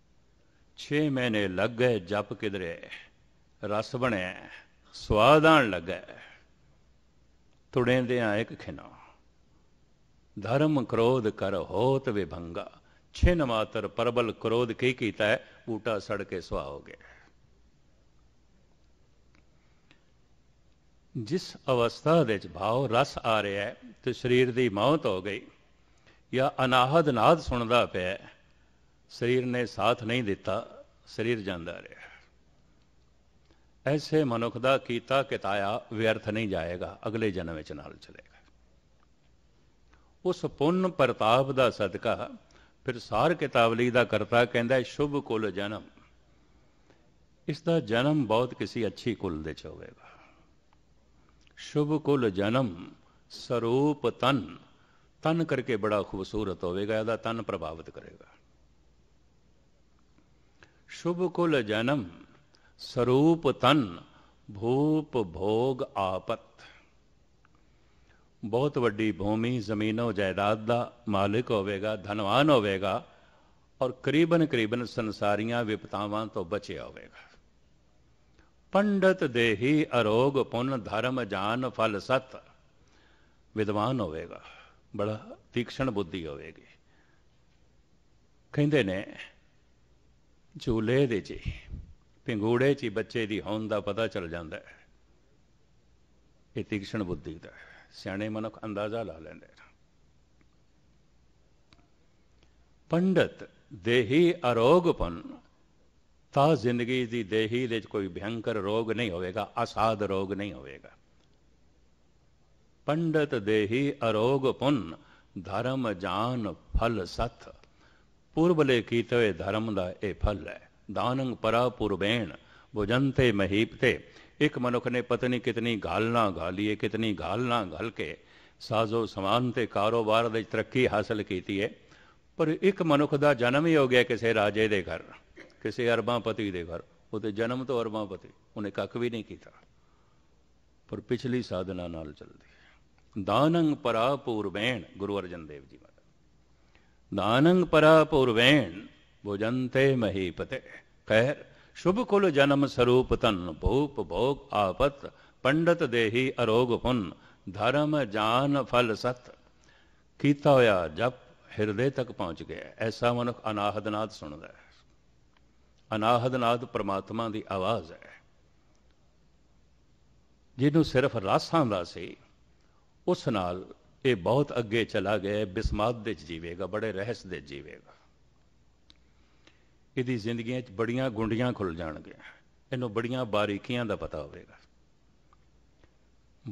A: 6 ਮਹੀਨੇ ਲੱਗ ਗਏ ਜਪ ਕਿਦਰੇ ਰਸ ਬਣਿਆ ਸਵਾਦ ਆਣ ਲੱਗਾ ਤੁੜੇਂਦੇ ਆ ਇੱਕ ਖਿਨਾ ਧਰਮ ਕ੍ਰੋਧ ਕਰ ਹੋਤ ਵਿਭੰਗਾ ਛੇ ਨਮਾਤਰ ਪਰਬਲ ਕ੍ਰੋਧ ਕੀ ਕੀਤਾ ਹੈ ਬੂਟਾ ਸੜ ਕੇ ਸੁਆ ਹੋ ਗਿਆ ਜਿਸ ਅਵਸਥਾ ਵਿੱਚ ਭਾਵ ਰਸ ਆ ਰਿਹਾ ਹੈ ਤੇ ਸਰੀਰ ਦੀ ਮੌਤ ਹੋ ਗਈ ਜਾਂ ਅਨਾਹਦ ਨਾਦ ਸੁਣਦਾ ਪਿਆ ਸਰੀਰ ਨੇ ਸਾਥ ਨਹੀਂ ਦਿੱਤਾ ਸਰੀਰ ਜਾਂਦਾ ਰਿਹਾ ਐਸੇ ਮਨੁੱਖ ਦਾ ਕੀਤਾ ਕਿਤਾਇਆ ਵਿਅਰਥ ਨਹੀਂ ਜਾਏਗਾ ਅਗਲੇ ਜਨਮ ਵਿੱਚ ਨਾਲ ਚਲੇਗਾ ਉਸ ਪੁੰਨ ਪ੍ਰਤਾਪ ਦਾ ਸਦਕਾ ਫਿਰ ਸਾਰ ਕਿਤਾਬਲੀ ਦਾ ਕਰਤਾ ਕਹਿੰਦਾ ਸ਼ੁਭ ਕੁਲ ਜਨਮ ਇਸ ਦਾ ਜਨਮ ਬਹੁਤ ਕਿਸੇ ਅੱਛੀ ਕੁਲ ਦੇ ਚ ਹੋਵੇਗਾ ਸ਼ੁਭ ਕੁਲ ਜਨਮ ਸਰੂਪ ਤਨ ਤਨ ਕਰਕੇ ਬੜਾ ਖੂਬਸੂਰਤ ਹੋਵੇਗਾ ਇਹਦਾ ਤਨ ਪ੍ਰਭਾਵਿਤ ਕਰੇਗਾ ਸ਼ੁਭ ਕੁਲ ਜਨਮ ਸਰੂਪ ਤਨ ਭੂਪ ਭੋਗ ਆਪਤ ਬਹੁਤ ਵੱਡੀ ਭੂਮੀ ਜ਼ਮੀਨੋ ਜਾਇਦਾਦ ਦਾ ਮਾਲਕ ਹੋਵੇਗਾ ਧਨਵਾਨ ਹੋਵੇਗਾ ਔਰ ਕਰੀਬਨ ਕਰੀਬਨ ਸੰਸਾਰੀਆਂ ਵਿਪਤਾਵਾਂ ਤੋਂ ਬਚਿਆ ਹੋਵੇਗਾ ਪੰਡਤ ਦੇਹੀ ਅਰੋਗ ਪੁੰਨ ਧਰਮ ਜਾਨ ਫਲ ਸਤ ਵਿਦਵਾਨ ਹੋਵੇਗਾ ਬੜਾ ਤੀਕਸ਼ਣ ਬੁੱਧੀ ਹੋਵੇਗੀ ਕਹਿੰਦੇ ਨੇ ਝੂਲੇ ਦੇ ਜੀ ਪਿੰਗੂੜੇ 'ਚ ਬੱਚੇ ਦੀ ਹੋਂਦ ਦਾ ਪਤਾ ਚੱਲ ਜਾਂਦਾ ਹੈ ਇਹ ਤੀਕਸ਼ਣ ਬੁੱਧੀ ਦਾ ਸਿਆਣੇ ਮਨੁੱਖ ਅੰਦਾਜ਼ਾ ਲਾ ਲੈਂਦੇ ਪੰਡਤ ਦੇਹੀ ਅਰੋਗ ਪੁਨ ਤਾਂ ਜ਼ਿੰਦਗੀ ਦੀ ਦੇਹੀ ਵਿੱਚ ਕੋਈ ਭਿਆੰਕਰ ਰੋਗ ਨਹੀਂ ਹੋਵੇਗਾ ਅਸਾਦ ਰੋਗ ਨਹੀਂ ਹੋਵੇਗਾ ਪੰਡਤ ਦੇਹੀ ਅਰੋਗ ਪੁੰਨ ਧਰਮ ਜਾਨ ਫਲ ਸਤ ਪੁਰਬਲੇ ਕੀਤੇ ਧਰਮ ਦਾ ਇਹ ਫਲ ਹੈ ਦਾਨੰਗ ਪਰਾ ਪੁਰਬੇਣ ਭੁਜੰਤੇ ਮਹੀਪਤੇ ਇੱਕ ਮਨੁੱਖ ਨੇ ਪਤਨੀ ਕਿਤਨੀ ਗਾਲਣਾ ਘਾਲੀਏ ਕਿਤਨੀ ਗਾਲਣਾ ਘਲ ਕੇ ਸਾਜ਼ੋ ਸਮਾਨ ਤੇ ਕਾਰੋਬਾਰ ਦੇ ਤਰੱਕੀ ਹਾਸਲ ਕੀਤੀ ਹੈ ਪਰ ਇੱਕ ਮਨੁੱਖ ਦਾ ਜਨਮ ਹੀ ਹੋ ਗਿਆ ਕਿਸੇ ਰਾਜੇ ਦੇ ਘਰ ਕਿਸੇ ਅਰਬਾਂ ਪਤੀ ਦੇ ਘਰ ਉਹ ਤੇ ਜਨਮ ਤੋਂ ਅਰਬਾਂ ਪਤੀ ਉਹਨੇ ਕੱਖ ਵੀ ਨਹੀਂ ਕੀਤਾ ਪਰ ਪਿਛਲੀ ਸਾਧਨਾ ਨਾਲ ਚੱਲਦੀ ਦਾਨੰ ਪਰਾ ਪੂਰਵੈਣ ਗੁਰੂ ਅਰਜਨ ਦੇਵ ਜੀ ਦਾ ਦਾਨੰ ਪਰਾ ਪੂਰਵੈਣ ਭੋਜੰਤੇ ਮਹੀਪਤੇ ਕਹਿ ਸ਼ੁਭ ਕੁਲ ਜਨਮ ਸਰੂਪ ਤਨ ਭੂਪ ਭੋਗ ਆਪਤ ਪੰਡਤ ਦੇਹੀ ਅਰੋਗ ਹੁਨ ਧਰਮ ਜਾਨ ਫਲ ਸਤ ਕੀਤਾ ਹੋਇਆ ਜਪ ਹਿਰਦੇ ਤੱਕ ਪਹੁੰਚ ਗਿਆ ਐਸਾ ਮਨੁੱਖ ਅਨਾਹਦ ਨਾਦ ਸੁਣਦਾ ਹੈ ਅਨਾਹਦ ਨਾਦ ਪ੍ਰਮਾਤਮਾ ਦੀ ਆਵਾਜ਼ ਹੈ ਜਿਹਨੂੰ ਸਿਰਫ ਰਸ ਦਾ ਸੀ ਉਸ ਨਾਲ ਇਹ ਬਹੁਤ ਅੱਗੇ ਚਲਾ ਗਿਆ ਬਿਸਮਾਦ ਦੇ ਜੀਵੇਗਾ ਬੜੇ ਰਹਿਸ ਦੇ ਜੀਵੇਗਾ ਇਹਦੀ ਜ਼ਿੰਦਗੀ 'ਚ ਬੜੀਆਂ ਗੁੰਡੀਆਂ ਖੁੱਲ ਜਾਣਗੀਆਂ ਇਹਨੂੰ ਬੜੀਆਂ ਬਾਰੀਕੀਆਂ ਦਾ ਪਤਾ ਹੋਵੇਗਾ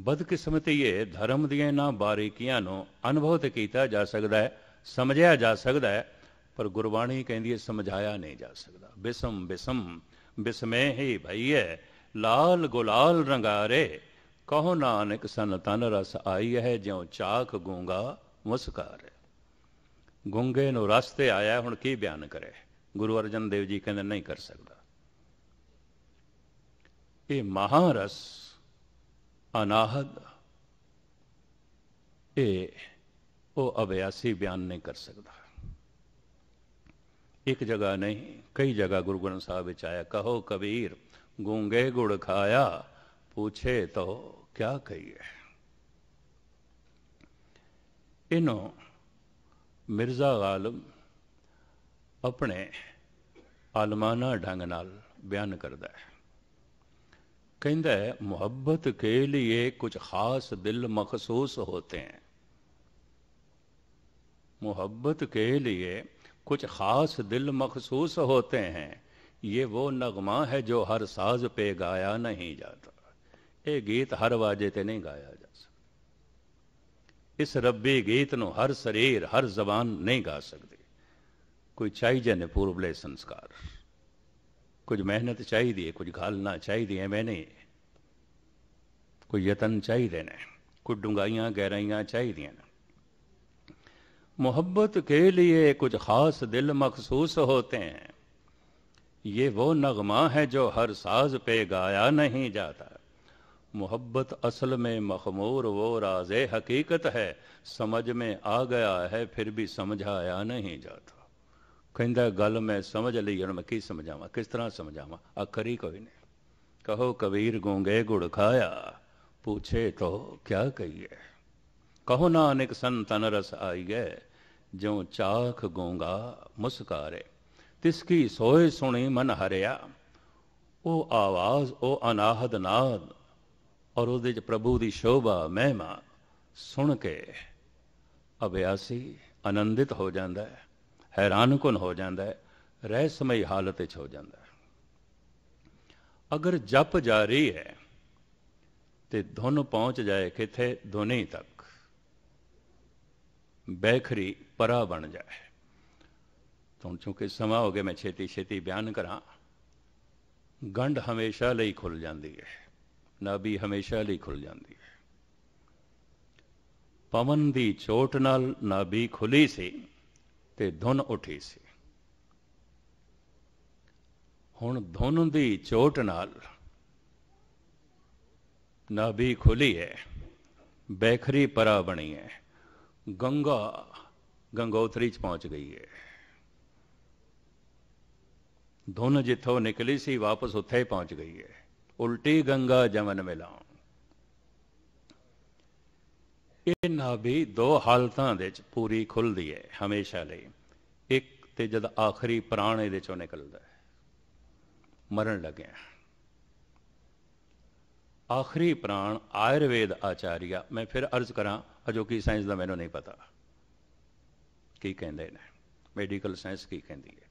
A: ਬਦਕਿਸਮਤੀ ਇਹ ਧਰਮ ਦੀਆਂ ਇਹਨਾਂ ਬਾਰੀਕੀਆਂ ਨੂੰ ਅਨੁਭਵ ਤੇ ਕੀਤਾ ਜਾ ਸਕਦਾ ਹੈ ਸਮਝਿਆ ਜਾ ਸਕਦਾ ਹੈ ਪਰ ਗੁਰਬਾਣੀ ਕਹਿੰਦੀ ਹੈ ਸਮਝਾਇਆ ਨਹੀਂ ਜਾ ਸਕਦਾ ਬਿਸਮ ਬਿਸਮ ਬਿਸਮੇ ਹੀ ਭਈਏ ਲਾਲ ਗੁਲਾਲ ਰੰਗਾਰੇ ਕਹੋ ਨਾਨਕ ਸਨ ਤਨ ਰਸ ਆਈ ਹੈ ਜਿਉ ਚਾਖ ਗੂੰਗਾ ਮੁਸਕਾਰ ਗੁੰਗੇ ਨੂੰ ਰਸ ਤੇ ਆਇਆ ਹੁਣ ਕੀ ਬਿਆਨ ਕਰੇ ਗੁਰੂ ਅਰਜਨ ਦੇਵ ਜੀ ਕਹਿੰਦੇ ਨਹੀਂ ਕਰ ਸਕਦਾ ਇਹ ਮਹਾਰਸ ਅਨਾਹਦ ਇਹ ਉਹ ਅਵਿਆਸੀ ਬਿਆਨ ਨਹੀਂ ਕਰ ਸਕਦਾ ਇੱਕ ਜਗ੍ਹਾ ਨਹੀਂ ਕਈ ਜਗ੍ਹਾ ਗੁਰੂ ਗ੍ਰੰਥ ਸਾਹਿਬ ਵਿੱਚ ਆਇਆ ਕਹੋ ਕਬੀਰ ਗੂੰਗੇ ਗੁੜ ਖਾਇਆ ਪੁੱਛੇ ਤੋ ਕਿਆ ਕਹੀਏ ਇਹਨੋਂ ਮਿਰਜ਼ਾ ਗਾਲਮ ਆਪਣੇ ਆਲਮਾਨਾ ਢੰਗ ਨਾਲ ਬਿਆਨ ਕਰਦਾ ਹੈ ਕਹਿੰਦਾ ਹੈ ਮੁਹੱਬਤ ਕੇ ਲਈ ਕੁਝ ਖਾਸ ਦਿਲ ਮਖਸੂਸ ਹੋਤੇ ਹਨ ਮੁਹੱਬਤ ਕੇ ਲਈ کچھ خاص دل مخصوص ہوتے ہیں یہ وہ نغمہ ہے جو ہر ساز پہ گایا نہیں جاتا یہ گیت ہر واجے تے نہیں گایا جا سکتا اس ربی گیت نو ہر سریر ہر زبان نہیں گا سکتے کوئی چاہیے نے پوربلے سنسکار کچھ محنت چاہیے کچھ گھالنا چاہیے میں نہیں کوئی یتن چاہیے نے کوئی ڈونگائیاں گہرائیاں چاہیے نے محبت کے لیے کچھ خاص دل مخصوص ہوتے ہیں یہ وہ نغمہ ہے جو ہر ساز پہ گایا نہیں جاتا محبت اصل میں مخمور وہ راز حقیقت ہے سمجھ میں آ گیا ہے پھر بھی سمجھایا نہیں جاتا کہندہ گل میں سمجھ لی اور یعنی میں کی سمجھاوا کس طرح سمجھاوا اکر ہی کوئی نہیں کہو کبیر گونگے گڑ کھایا پوچھے تو کیا کہیے کہو نانک سنتن رس آئی گئے ਜਿਉ ਚਾਖ ਗੋਂਗਾ ਮੁਸਕਾਰੇ ਤਿਸ ਕੀ ਸੋਏ ਸੁਣੀ ਮਨ ਹਰਿਆ ਉਹ ਆਵਾਜ਼ ਉਹ ਅਨਾਹਦ ਨਾਦ ਔਰ ਉਹਦੇ ਚ ਪ੍ਰਭੂ ਦੀ ਸ਼ੋਭਾ ਮਹਿਮਾ ਸੁਣ ਕੇ ਅਭਿਆਸੀ ਆਨੰਦਿਤ ਹੋ ਜਾਂਦਾ ਹੈ ਹੈਰਾਨਕੁਨ ਹੋ ਜਾਂਦਾ ਹੈ ਰਹਿਸਮਈ ਹਾਲਤ ਵਿੱਚ ਹੋ ਜਾਂਦਾ ਹੈ ਅਗਰ ਜਪ ਜਾਰੀ ਹੈ ਤੇ ਧੁਨ ਪਹੁੰਚ ਜਾਏ ਕਿਥੇ ਧੁਨੀ ਤੱਕ ਬੈਖਰੀ ਪਰਾ ਬਣ ਜਾਏ ਤੋਂ ਚੁੱਕੇ ਸਮਾਂ ਹੋ ਗਿਆ ਮੈਂ ਛੇਤੀ ਛੇਤੀ ਬਿਆਨ ਕਰਾਂ ਗੰਢ ਹਮੇਸ਼ਾ ਲਈ ਖੁੱਲ ਜਾਂਦੀ ਹੈ ਨਾਭੀ ਹਮੇਸ਼ਾ ਲਈ ਖੁੱਲ ਜਾਂਦੀ ਹੈ ਪਵਨ ਦੀ ਚੋਟ ਨਾਲ ਨਾਭੀ ਖੁੱਲੀ ਸੀ ਤੇ ਧੁਨ ਉੱਠੀ ਸੀ ਹੁਣ ਧੁਨ ਦੀ ਚੋਟ ਨਾਲ ਨਾਭੀ ਖੁੱਲੀ ਹੈ ਬੈਖਰੀ ਪਰਾ ਬਣੀ ਹੈ ਗੰਗਾ ਗੰਗੋਤਰੀ 'ਚ ਪਹੁੰਚ ਗਈ ਹੈ ਧੁਨ ਜਿੱਥੋਂ ਨਿਕਲੀ ਸੀ ਵਾਪਸ ਉੱਥੇ ਹੀ ਪਹੁੰਚ ਗਈ ਹੈ ਉਲਟੀ ਗੰਗਾ ਜਮਨ ਮਿਲਾਂ ਇਹ ਵੀ ਦੋ ਹਾਲਤਾਂ ਦੇ ਚ ਪੂਰੀ ਖੁੱਲਦੀ ਹੈ ਹਮੇਸ਼ਾ ਲਈ ਇੱਕ ਤੇ ਜਦ ਆਖਰੀ ਪ੍ਰਾਣ ਇਹਦੇ ਚੋਂ ਨਿਕਲਦਾ ਹੈ ਮਰਨ ਲੱਗਿਆ ਆਖਰੀ ਪ੍ਰਾਣ ਆਯੁਰਵੇਦ ਆਚਾਰੀਆ ਮੈਂ ਫਿਰ ਅਰਜ਼ ਕਰਾਂ ਅਜੋਕੀ ਸਾਇੰਸ ਦਾ ਮੈਨੂੰ ਨਹੀਂ ਪਤਾ ਕੀ ਕਹਿੰਦੇ ਨੇ ਮੈਡੀਕਲ ਸਾਇੰਸ ਕੀ ਕਹਿੰਦੀ ਹੈ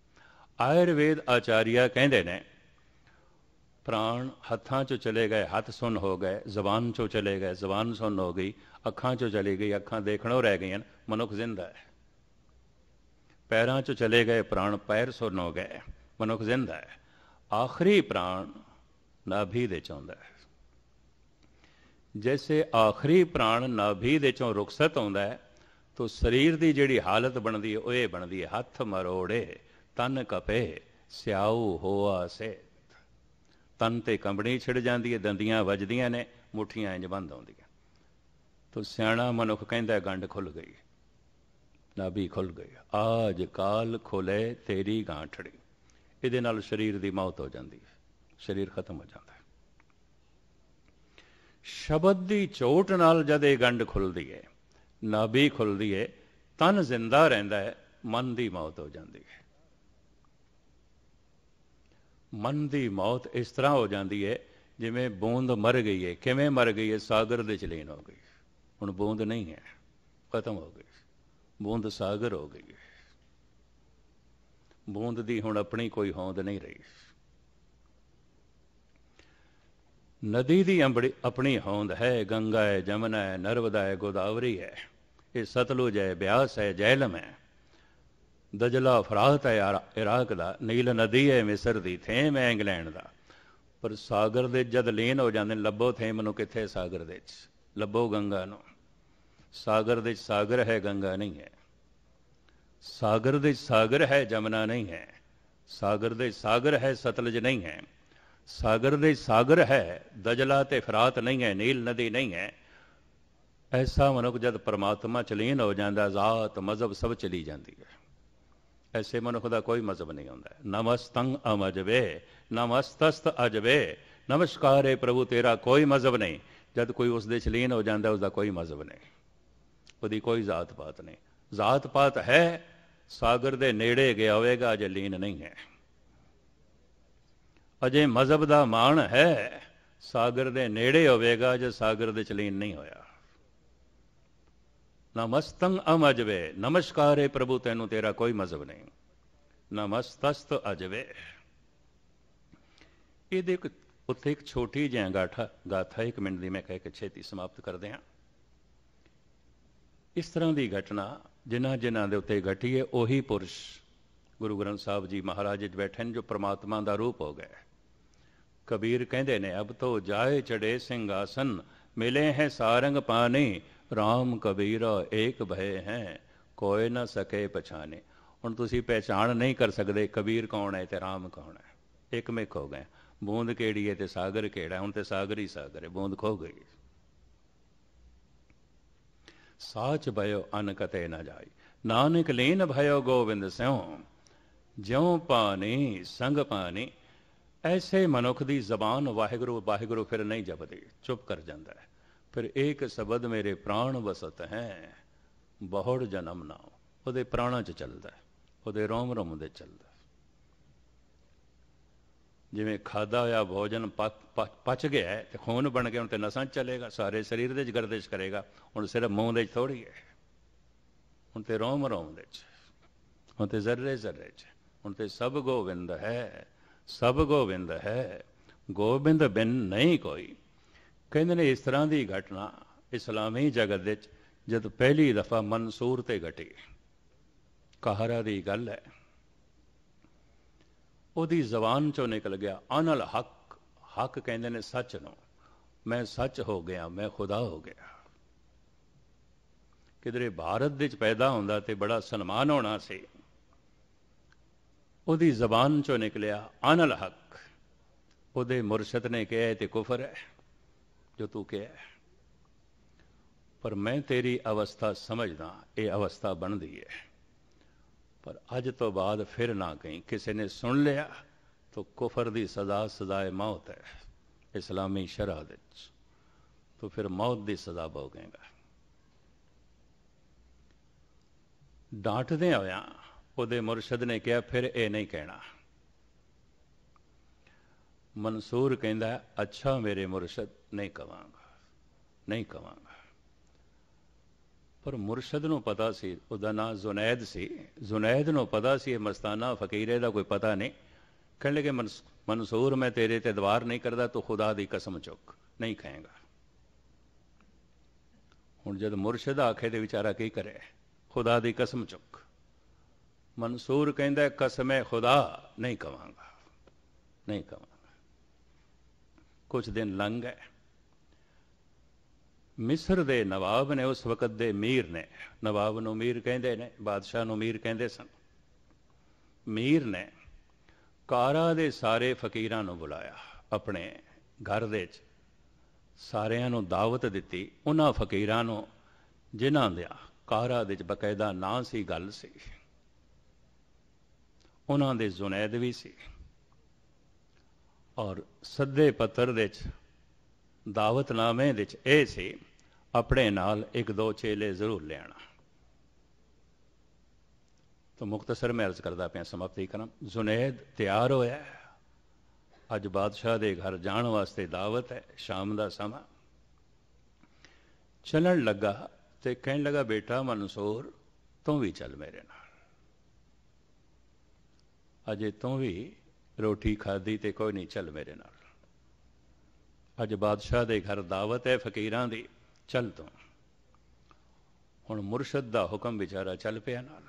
A: ਆਯੁਰਵੇਦ ਆਚਾਰੀਆ ਕਹਿੰਦੇ ਨੇ ਪ੍ਰਾਣ ਹੱਥਾਂ 'ਚੋਂ ਚਲੇ ਗਏ ਹੱਥ ਸੁਣ ਹੋ ਗਏ ਜ਼ਬਾਨ 'ਚੋਂ ਚਲੇ ਗਏ ਜ਼ਬਾਨ ਸੁਣ ਹੋ ਗਈ ਅੱਖਾਂ 'ਚੋਂ ਚਲੀ ਗਈ ਅੱਖਾਂ ਦੇਖਣੋਂ ਰਹਿ ਗਈਆਂ ਮਨੁੱਖ ਜ਼ਿੰਦਾ ਹੈ ਪੈਰਾਂ 'ਚੋਂ ਚਲੇ ਗਏ ਪ੍ਰਾਣ ਪੈਰ ਸੁਣ ਹੋ ਗਏ ਮਨੁੱਖ ਜ਼ਿੰਦਾ ਹੈ ਆਖਰੀ ਪ੍ਰਾਣ ਨਾਭੀ ਦੇ ਚਾਉਂਦਾ ਹੈ ਜੈਸੇ ਆਖਰੀ ਪ੍ਰਾਣ ਨਾਭੀ ਦੇ ਚੋਂ ਰੁਖਸਤ ਹੁੰਦਾ ਹੈ ਤੋ ਸਰੀਰ ਦੀ ਜਿਹੜੀ ਹਾਲਤ ਬਣਦੀ ਹੈ ਉਹ ਇਹ ਬਣਦੀ ਹੈ ਹੱਥ ਮਰੋੜੇ ਤਨ ਕਪੇ ਸਿਆਉ ਹੋਆ ਸੇ ਤਨ ਤੇ ਕੰਬਣੀ ਛਿੜ ਜਾਂਦੀ ਹੈ ਦੰਦੀਆਂ ਵੱਜਦੀਆਂ ਨੇ ਮੁਠੀਆਂ ਇੰਜ ਬੰਦ ਆਉਂਦੀਆਂ ਤੋ ਸਿਆਣਾ ਮਨੁੱਖ ਕਹਿੰਦਾ ਗੰਢ ਖੁੱਲ ਗਈ ਨਾਭੀ ਖੁੱਲ ਗਈ ਆਜ ਕਾਲ ਖੁਲੇ ਤੇਰੀ ਗਾਂਠੜੀ ਇਹਦੇ ਨਾਲ ਸਰੀਰ ਦੀ ਮੌਤ ਹੋ ਜਾਂਦੀ ਹੈ ਸਰੀਰ ਖਤਮ ਹੋ ਜਾਂਦਾ ਹੈ ਸ਼ਬਦ ਦੀ ਚੋਟ ਨਾਲ ਜਦ ਇਹ ਗੰਢ ਖੁੱਲਦੀ ਹੈ ਨਾਭੀ ਖੁੱਲਦੀ ਏ ਤਨ ਜ਼ਿੰਦਾ ਰਹਿੰਦਾ ਹੈ ਮਨ ਦੀ ਮੌਤ ਹੋ ਜਾਂਦੀ ਹੈ ਮਨ ਦੀ ਮੌਤ ਇਸ ਤਰ੍ਹਾਂ ਹੋ ਜਾਂਦੀ ਹੈ ਜਿਵੇਂ ਬੂੰਦ ਮਰ ਗਈ ਹੈ ਕਿਵੇਂ ਮਰ ਗਈ ਹੈ ਸਾਗਰ ਦੇ ਚਲੇਨ ਹੋ ਗਈ ਹੁਣ ਬੂੰਦ ਨਹੀਂ ਹੈ ਖਤਮ ਹੋ ਗਈ ਬੂੰਦ ਸਾਗਰ ਹੋ ਗਈ ਬੂੰਦ ਦੀ ਹੁਣ ਆਪਣੀ ਕੋਈ ਹੋਂਦ ਨਹੀਂ ਰਹੀ ਨਦੀ ਦੀ ਆਪਣੀ ਹੋਂਦ ਹੈ ਗੰਗਾ ਹੈ ਜਮਨਾ ਹੈ ਨਰਵਦਾ ਹੈ ਗੋਦਾਵਰੀ ਹੈ ਇਹ ਸਤਲੁਜ ਹੈ ਬਿਆਸ ਹੈ ਜੈਲਮ ਹੈ ਦਜਲਾ ਫਰਾਤ ਹੈ ਇਰਾਕ ਦਾ ਨੀਲ ਨਦੀ ਹੈ ਮਿਸਰ ਦੀ ਥੇਮ ਹੈ ਇੰਗਲੈਂਡ ਦਾ ਪਰ ਸਾਗਰ ਦੇ ਜਦ ਲੀਨ ਹੋ ਜਾਂਦੇ ਲੱਭੋ ਥੇਮ ਨੂੰ ਕਿੱਥੇ ਸਾਗਰ ਦੇ ਚ ਲੱਭੋ ਗੰਗਾ ਨੂੰ ਸਾਗਰ ਦੇ ਸਾਗਰ ਹੈ ਗੰਗਾ ਨਹੀਂ ਹੈ ਸਾਗਰ ਦੇ ਸਾਗਰ ਹੈ ਜਮਨਾ ਨਹੀਂ ਹੈ ਸਾਗਰ ਦੇ ਸਾਗਰ ਹੈ ਸਤਲਜ ਨਹੀਂ ਹੈ ਸਾਗਰ ਦੇ ਸਾਗਰ ਹੈ ਦਜਲਾ ਤੇ ਫਰਾਤ ਨਹੀਂ ਹੈ ਨੀਲ ਨਦੀ ਨਹੀਂ ਹੈ ਐਸਾ ਮਨੁੱਖ ਜਦ ਪਰਮਾਤਮਾ ਚ ਲੀਨ ਹੋ ਜਾਂਦਾ ਜ਼ਾਤ ਮਜ਼ਬ ਸਭ ਚਲੀ ਜਾਂਦੀ ਹੈ ਐਸੇ ਮਨੁੱਖ ਦਾ ਕੋਈ ਮਜ਼ਬ ਨਹੀਂ ਹੁੰਦਾ ਨਮਸਤੰ ਅਮਜਵੇ ਨਮਸਤਸਤ ਅਜਵੇ ਨਮਸਕਾਰ ਹੈ ਪ੍ਰਭੂ ਤੇਰਾ ਕੋਈ ਮਜ਼ਬ ਨਹੀਂ ਜਦ ਕੋਈ ਉਸ ਦੇ ਚ ਲੀਨ ਹੋ ਜਾਂਦਾ ਉਸ ਦਾ ਕੋਈ ਮਜ਼ਬ ਨਹੀਂ ਉਹਦੀ ਕੋਈ ਜ਼ਾਤ ਪਾਤ ਨਹੀਂ ਜ਼ਾਤ ਪਾਤ ਹੈ ਸਾਗਰ ਦੇ ਨੇੜੇ ਗਿਆ ਹੋਵੇਗਾ ਜੇ ਲੀਨ ਨਹੀਂ ਹੈ ਅਜੇ ਮਜ਼ਹਬ ਦਾ ਮਾਣ ਹੈ ਸਾਗਰ ਦੇ ਨੇੜੇ ਹੋਵੇਗਾ ਜੇ ਸਾਗਰ ਦੇ ਚਲੀਨ ਨਹੀਂ ਹੋਇਆ ਨਮਸਤੰ ਅਮਜਵੇ ਨਮਸਕਾਰੇ ਪ੍ਰਭੂ ਤੈਨੂੰ ਤੇਰਾ ਕੋਈ ਮਜ਼ਹਬ ਨਹੀਂ ਨਮਸਤਸਤ ਅਜਵੇ ਇਹਦੇ ਉੱਥੇ ਇੱਕ ਛੋਟੀ ਜਿਹੀ ਗਾਠਾ ਗਾਥਾ ਇੱਕ ਮਿੰਟ ਦੀ ਮੈਂ ਕਹਿ ਕੇ ਛੇਤੀ ਸਮਾਪਤ ਕਰਦੇ ਹਾਂ ਇਸ ਤਰ੍ਹਾਂ ਦੀ ਘਟਨਾ ਜਿਨ੍ਹਾਂ ਜਿਨ੍ਹਾਂ ਦੇ ਉੱਤੇ ਘਟੀ ਹੈ ਉਹੀ ਪੁਰਸ਼ ਗੁਰੂ ਗ੍ਰੰਥ ਸਾਹਿਬ ਜੀ ਮਹਾਰਾਜ ਜੀ ਬੈਠੇ ਨੇ ਜੋ ਪ੍ਰਮਾਤਮਾ ਦਾ ਰੂਪ ਹੋ ਗਏ ਕਬੀਰ ਕਹਿੰਦੇ ਨੇ ਅਬ ਤੋ ਜਾਏ ਚੜੇ ਸਿੰਘਾਸਨ ਮਿਲੇ ਹੈ ਸਾਰੰਗ ਪਾਣੀ RAM ਕਬੀਰਾ ਏਕ ਭਏ ਹੈ ਕੋਈ ਨਾ ਸਕੇ ਪਛਾਨੇ ਹੁਣ ਤੁਸੀਂ ਪਛਾਣ ਨਹੀਂ ਕਰ ਸਕਦੇ ਕਬੀਰ ਕੌਣ ਹੈ ਤੇ RAM ਕੌਣ ਹੈ ਇੱਕ ਮਿਕ ਹੋ ਗਏ ਬੂੰਦ ਕਿਹੜੀ ਹੈ ਤੇ ਸਾਗਰ ਕਿਹੜਾ ਹੁਣ ਤੇ ਸਾਗਰ ਹੀ ਸਾਗਰ ਹੈ ਬੂੰਦ ਖੋ ਗਈ ਸਾਚ ਭਇਓ ਅਨ ਕਤੇ ਨਾ ਜਾਈ ਨਾਨਕ ਲੀਨ ਭਇਓ ਗੋਬਿੰਦ ਸਿਉ ਜਿਉ ਪਾਣੀ ਸੰਗ ਪਾਣੀ ਐਸੇ ਮਨੁੱਖ ਦੀ ਜ਼ਬਾਨ ਵਾਹਿਗੁਰੂ ਵਾਹਿਗੁਰੂ ਫਿਰ ਨਹੀਂ ਜਪਦੀ ਚੁੱਪ ਕਰ ਜਾਂਦਾ ਹੈ ਫਿਰ ਇੱਕ ਸ਼ਬਦ ਮੇਰੇ ਪ੍ਰਾਣ ਵਸਤ ਹੈ ਬਹੁੜ ਜਨਮ ਨਾ ਉਹਦੇ ਪ੍ਰਾਣਾ ਚ ਚੱਲਦਾ ਹੈ ਉਹਦੇ ਰੋਮ ਰੋਮ ਦੇ ਚੱਲਦਾ ਜਿਵੇਂ ਖਾਦਾ ਹੋਇਆ ਭੋਜਨ ਪਚ ਗਿਆ ਤੇ ਖੂਨ ਬਣ ਕੇ ਹੁਣ ਤੇ ਨਸਾਂ ਚੱਲੇਗਾ ਸਾਰੇ ਸਰੀਰ ਦੇ ਚ ਗਰਦਿਸ਼ ਕਰੇਗਾ ਹੁਣ ਸਿਰਫ ਮੂੰਹ ਦੇ ਚ ਥੋੜੀ ਹੈ ਹੁਣ ਤੇ ਰੋਮ ਰੋਮ ਦੇ ਚ ਹੁਣ ਤੇ ਜ਼ਰਰੇ ਜ਼ਰਰੇ ਚ ਹੁਣ ਤੇ ਸਭ ਗੋਵਿੰਦ ਹੈ ਸਭ ਗੋਬਿੰਦ ਹੈ ਗੋਬਿੰਦ ਬਿਨ ਨਹੀਂ ਕੋਈ ਕਹਿੰਦੇ ਨੇ ਇਸ ਤਰ੍ਹਾਂ ਦੀ ਘਟਨਾ ਇਸਲਾਮੀ ਜਗਤ ਵਿੱਚ ਜਦ ਪਹਿਲੀ ਦਫਾ ਮਨਸੂਰ ਤੇ ਘਟੀ ਕਹਾਰਾ ਦੀ ਗੱਲ ਹੈ ਉਹਦੀ ਜ਼ਬਾਨ ਚੋਂ ਨਿਕਲ ਗਿਆ ਅਨਲ ਹੱਕ ਹੱਕ ਕਹਿੰਦੇ ਨੇ ਸੱਚ ਨੂੰ ਮੈਂ ਸੱਚ ਹੋ ਗਿਆ ਮੈਂ ਖੁਦਾ ਹੋ ਗਿਆ ਕਿਦਰੇ ਭਾਰਤ ਵਿੱਚ ਪੈਦਾ ਹੁੰਦਾ ਤੇ ਬੜਾ ਸਨਮਾਨ ਹੋਣਾ ਸੀ او دی زبان چو نکلیا آن الحق او دے مرشد نے تے کفر ہے جو تو تہ پر میں تیری عوستہ سمجھنا اے عوستہ بن دیئے پر آج تو بعد پھر نہ کہیں کسی نے سن لیا تو کفر دی سزا سزائے موت ہے اسلامی شرح تو پھر موت کی سزا ڈانٹ دیں ہو ਉਹਦੇ ਮੁਰਸ਼ਿਦ ਨੇ ਕਿਹਾ ਫਿਰ ਇਹ ਨਹੀਂ ਕਹਿਣਾ ਮਨਸੂਰ ਕਹਿੰਦਾ ਅੱਛਾ ਮੇਰੇ ਮੁਰਸ਼ਿਦ ਨਹੀਂ ਕਵਾਂਗਾ ਨਹੀਂ ਕਵਾਂਗਾ ਪਰ ਮੁਰਸ਼ਿਦ ਨੂੰ ਪਤਾ ਸੀ ਉਹਦਾ ਨਾਂ ਜ਼ੁਨੈਦ ਸੀ ਜ਼ੁਨੈਦ ਨੂੰ ਪਤਾ ਸੀ ਇਹ ਮਸਤਾਨਾ ਫਕੀਰ ਦਾ ਕੋਈ ਪਤਾ ਨਹੀਂ ਕਹਿਣ ਲੱਗੇ ਮਨਸੂਰ ਮੈਂ ਤੇਰੇ ਤੇ ਦਵਾਰ ਨਹੀਂ ਕਰਦਾ ਤੂੰ ਖੁਦਾ ਦੀ ਕਸਮ ਚੁੱਕ ਨਹੀਂ ਕਹੇਗਾ ਹੁਣ ਜਦ ਮੁਰਸ਼ਿਦ ਆਖੇ ਤੇ ਵਿਚਾਰਾ ਕੀ ਕਰੇ ਖੁਦਾ ਦੀ ਕਸਮ ਚੁੱਕ ਮਨਸੂਰ ਕਹਿੰਦਾ ਕਸਮੇ ਖੁਦਾ ਨਹੀਂ ਕਵਾਂਗਾ ਨਹੀਂ ਕਵਾਂਗਾ ਕੁਝ ਦਿਨ ਲੰਘ ਗਏ ਮਿਸਰ ਦੇ ਨਵਾਬ ਨੇ ਉਸ ਵਕਤ ਦੇ ਮੀਰ ਨੇ ਨਵਾਬ ਨੂੰ ਮੀਰ ਕਹਿੰਦੇ ਨੇ ਬਾਦਸ਼ਾਹ ਨੂੰ ਮੀਰ ਕਹਿੰਦੇ ਸਨ ਮੀਰ ਨੇ ਕਾਰਾ ਦੇ ਸਾਰੇ ਫਕੀਰਾਂ ਨੂੰ ਬੁਲਾਇਆ ਆਪਣੇ ਘਰ ਦੇ ਵਿੱਚ ਸਾਰਿਆਂ ਨੂੰ ਦਾਵਤ ਦਿੱਤੀ ਉਹਨਾਂ ਫਕੀਰਾਂ ਨੂੰ ਜਿਨ੍ਹਾਂ ਦੇ ਕਾਰਾ ਦੇ ਵਿੱਚ ਬਕਾਇਦਾ ਨਾਂ ਸੀ ਗੱਲ ਸੀ ਉਹਨਾਂ ਦੇ ਜੁਨੈਦ ਵੀ ਸੀ ਔਰ ਸੱਦੇ ਪੱਤਰ ਦੇ ਵਿੱਚ ਦਾਵਤਨਾਮੇ ਵਿੱਚ ਇਹ ਸੀ ਆਪਣੇ ਨਾਲ ਇੱਕ ਦੋ ਚੇਲੇ ਜ਼ਰੂਰ ਲੈਣਾ ਤਾਂ ਮੁਖਤਸਰ ਮੈਂ ਅਰਜ਼ ਕਰਦਾ ਪਿਆ ਸਮਾਪਤੀ ਕਰਾਂ ਜੁਨੈਦ ਤਿਆਰ ਹੋਇਆ ਅੱਜ ਬਾਦਸ਼ਾਹ ਦੇ ਘਰ ਜਾਣ ਵਾਸਤੇ ਦਾਵਤ ਹੈ ਸ਼ਾਮ ਦਾ ਸਮਾਂ ਚੱਲਣ ਲੱਗਾ ਤੇ ਕਹਿਣ ਲੱਗਾ ਬੇਟਾ ਮਨਸੂਰ ਤੂੰ ਵੀ ਚੱਲ ਮੇਰੇ ਨਾਲ ਅਜੇ ਤੋਂ ਵੀ ਰੋਟੀ ਖਾਦੀ ਤੇ ਕੋਈ ਨਹੀਂ ਚੱਲ ਮੇਰੇ ਨਾਲ ਅੱਜ ਬਾਦਸ਼ਾਹ ਦੇ ਘਰ ਦਾਵਤ ਹੈ ਫਕੀਰਾਂ ਦੀ ਚੱਲ ਤੂੰ ਹੁਣ ਮੁਰਸ਼ਦ ਦਾ ਹੁਕਮ ਵਿਚਾਰਾ ਚੱਲ ਪਿਆ ਨਾਲ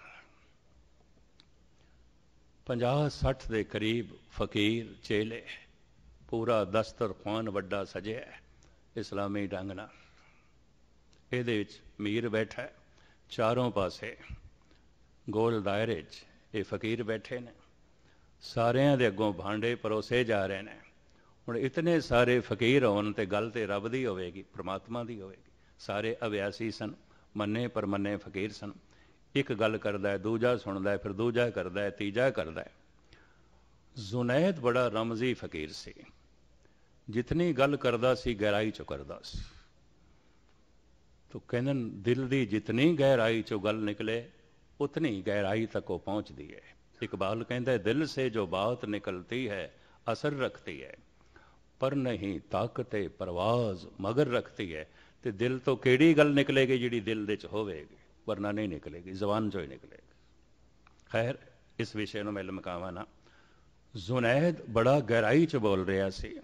A: 50-60 ਦੇ ਕਰੀਬ ਫਕੀਰ ਚੇਲੇ ਪੂਰਾ ਦਸਤਰਖਾਨ ਵੱਡਾ ਸਜਿਆ ਇਸਲਾਮੀ ਢੰਗ ਨਾਲ ਇਹਦੇ ਵਿੱਚ ਮੀਰ ਬੈਠਾ ਚਾਰੋਂ ਪਾਸੇ ਗੋਲ ਦਾਇਰੇ 'ਚ ਇਹ ਫਕੀਰ ਬੈਠੇ ਨੇ ਸਾਰਿਆਂ ਦੇ ਅੱਗੋਂ ਭਾਂਡੇ ਪਰੋਸੇ ਜਾ ਰਹੇ ਨੇ ਹੁਣ ਇਤਨੇ ਸਾਰੇ ਫਕੀਰ ਹੋਣ ਤੇ ਗੱਲ ਤੇ ਰੱਬ ਦੀ ਹੋਵੇਗੀ ਪ੍ਰਮਾਤਮਾ ਦੀ ਹੋਵੇਗੀ ਸਾਰੇ ਅਵਿਆਸੀ ਸਨ ਮੰਨੇ ਪਰ ਮੰਨੇ ਫਕੀਰ ਸਨ ਇੱਕ ਗੱਲ ਕਰਦਾ ਹੈ ਦੂਜਾ ਸੁਣਦਾ ਹੈ ਫਿਰ ਦੂਜਾ ਕਰਦਾ ਹੈ ਤੀਜਾ ਕਰਦਾ ਹੈ ਜ਼ੁਨੈਦ ਬੜਾ ਰਮਜ਼ੀ ਫਕੀਰ ਸੀ ਜਿਤਨੀ ਗੱਲ ਕਰਦਾ ਸੀ ਗਹਿਰਾਈ ਚ ਕਰਦਾ ਸੀ ਤੋ ਕਹਿੰਦੇ ਦਿਲ ਦੀ ਜਿਤਨੀ ਗਹਿਰਾਈ ਚੋਂ ਗੱਲ ਨਿਕਲੇ ਉਤਨੀ ਗਹਿਰਾਈ ਤੱਕ ਉਹ ਪਹੁੰਚਦੀ ਹੈ ਇਕਬਾਲ ਕਹਿੰਦਾ ਦਿਲ ਸੇ ਜੋ ਬਾਤ ਨਿਕਲਤੀ ਹੈ ਅਸਰ ਰਖਤੀ ਹੈ ਪਰ ਨਹੀਂ ਤਾਕਤੇ ਪਰਵਾਜ਼ ਮਗਰ ਰਖਤੀ ਹੈ ਤੇ ਦਿਲ ਤੋਂ ਕਿਹੜੀ ਗੱਲ ਨਿਕਲੇਗੀ ਜਿਹੜੀ ਦਿਲ ਦੇ ਚ ਹੋਵੇਗੀ ਵਰਨਾ ਨਹੀਂ ਨਿਕਲੇਗੀ ਜ਼ਬਾਨ ਚੋਂ ਹੀ ਨਿਕਲੇਗੀ ਖੈਰ ਇਸ ਵਿਸ਼ੇ ਨੂੰ ਮੈਂ ਲਮਕਾਵਾਂ ਨਾ ਜ਼ੁਨੈਦ ਬੜਾ ਗਹਿਰਾਈ ਚ ਬੋਲ ਰਿਹਾ ਸੀ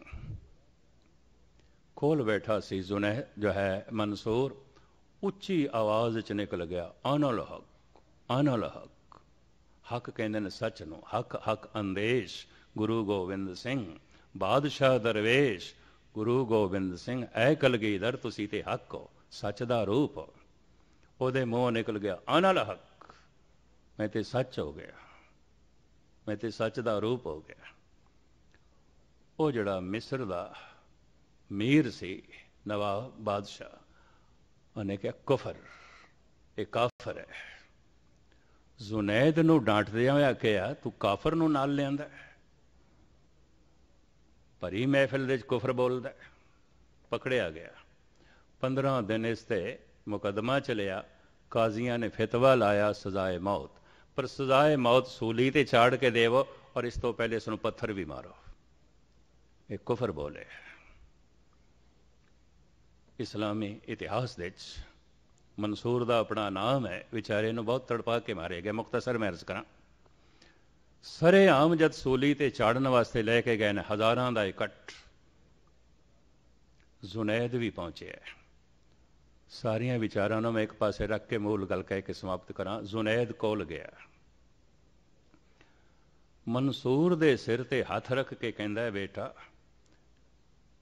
A: ਖੋਲ ਬੈਠਾ ਸੀ ਜ਼ੁਨੈਦ ਜੋ ਹੈ ਮਨਸੂਰ ਉੱਚੀ ਆਵਾਜ਼ ਚ ਨਿਕਲ ਗਿਆ ਅਨਲਹਕ ਅਨਲਹਕ ਹੱਕ ਕਹਿੰਦੇ ਨੇ ਸੱਚ ਨੂੰ ਹੱਕ ਹੱਕ ਅੰਦੇਸ਼ ਗੁਰੂ ਗੋਬਿੰਦ ਸਿੰਘ ਬਾਦਸ਼ਾਹ ਦਰਵੇਸ਼ ਗੁਰੂ ਗੋਬਿੰਦ ਸਿੰਘ ਐ ਕਲਗੀਧਰ ਤੁਸੀਂ ਤੇ ਹੱਕ ਹੋ ਸੱਚ ਦਾ ਰੂਪ ਉਹਦੇ ਮੂੰਹ ਨਿਕਲ ਗਿਆ ਅਨਲ ਹੱਕ ਮੈਂ ਤੇ ਸੱਚ ਹੋ ਗਿਆ ਮੈਂ ਤੇ ਸੱਚ ਦਾ ਰੂਪ ਹੋ ਗਿਆ ਉਹ ਜਿਹੜਾ ਮਿਸਰ ਦਾ ਮੀਰ ਸੀ ਨਵਾਬ ਬਾਦਸ਼ਾਹ ਉਹਨੇ ਕਿਹਾ ਕਫਰ ਇਹ ਕਾਫਰ ਹੈ زنید نو ڈانٹ دیا ہویا تو کافر نو نال ل پری محفل کفر بول دا پکڑے آ گیا پندرہ دن اس تے مقدمہ چلیا قاضیاں نے فتوہ لایا سزائے موت پر سزائے موت سولی تے چاڑ کے دے وہ اور اس تو پہلے سنو پتھر بھی مارو ایک کفر بولے اسلامی اتحاس د ਮਨਸੂਰ ਦਾ ਆਪਣਾ ਨਾਮ ਹੈ ਵਿਚਾਰੇ ਨੂੰ ਬਹੁਤ ਤੜਪਾ ਕੇ ਮਾਰੇ ਗਏ ਮੁਖਤਸਰ ਮੈਂ ਅਰਜ਼ ਕਰਾਂ ਸਰੇ ਆਮ ਜਦ ਸੋਲੀ ਤੇ ਚਾੜਨ ਵਾਸਤੇ ਲੈ ਕੇ ਗਏ ਨੇ ਹਜ਼ਾਰਾਂ ਦਾ ਇਕੱਠ ਜ਼ੁਨੈਦ ਵੀ ਪਹੁੰਚਿਆ ਸਾਰੀਆਂ ਵਿਚਾਰਾਂ ਨੂੰ ਮੈਂ ਇੱਕ ਪਾਸੇ ਰੱਖ ਕੇ ਮੂਲ ਗੱਲ ਕਹਿ ਕੇ ਸਮਾਪਤ ਕਰਾਂ ਜ਼ੁਨੈਦ ਕੋਲ ਗਿਆ ਮਨਸੂਰ ਦੇ ਸਿਰ ਤੇ ਹੱਥ ਰੱਖ ਕੇ ਕਹਿੰਦਾ ਹੈ ਬੇਟਾ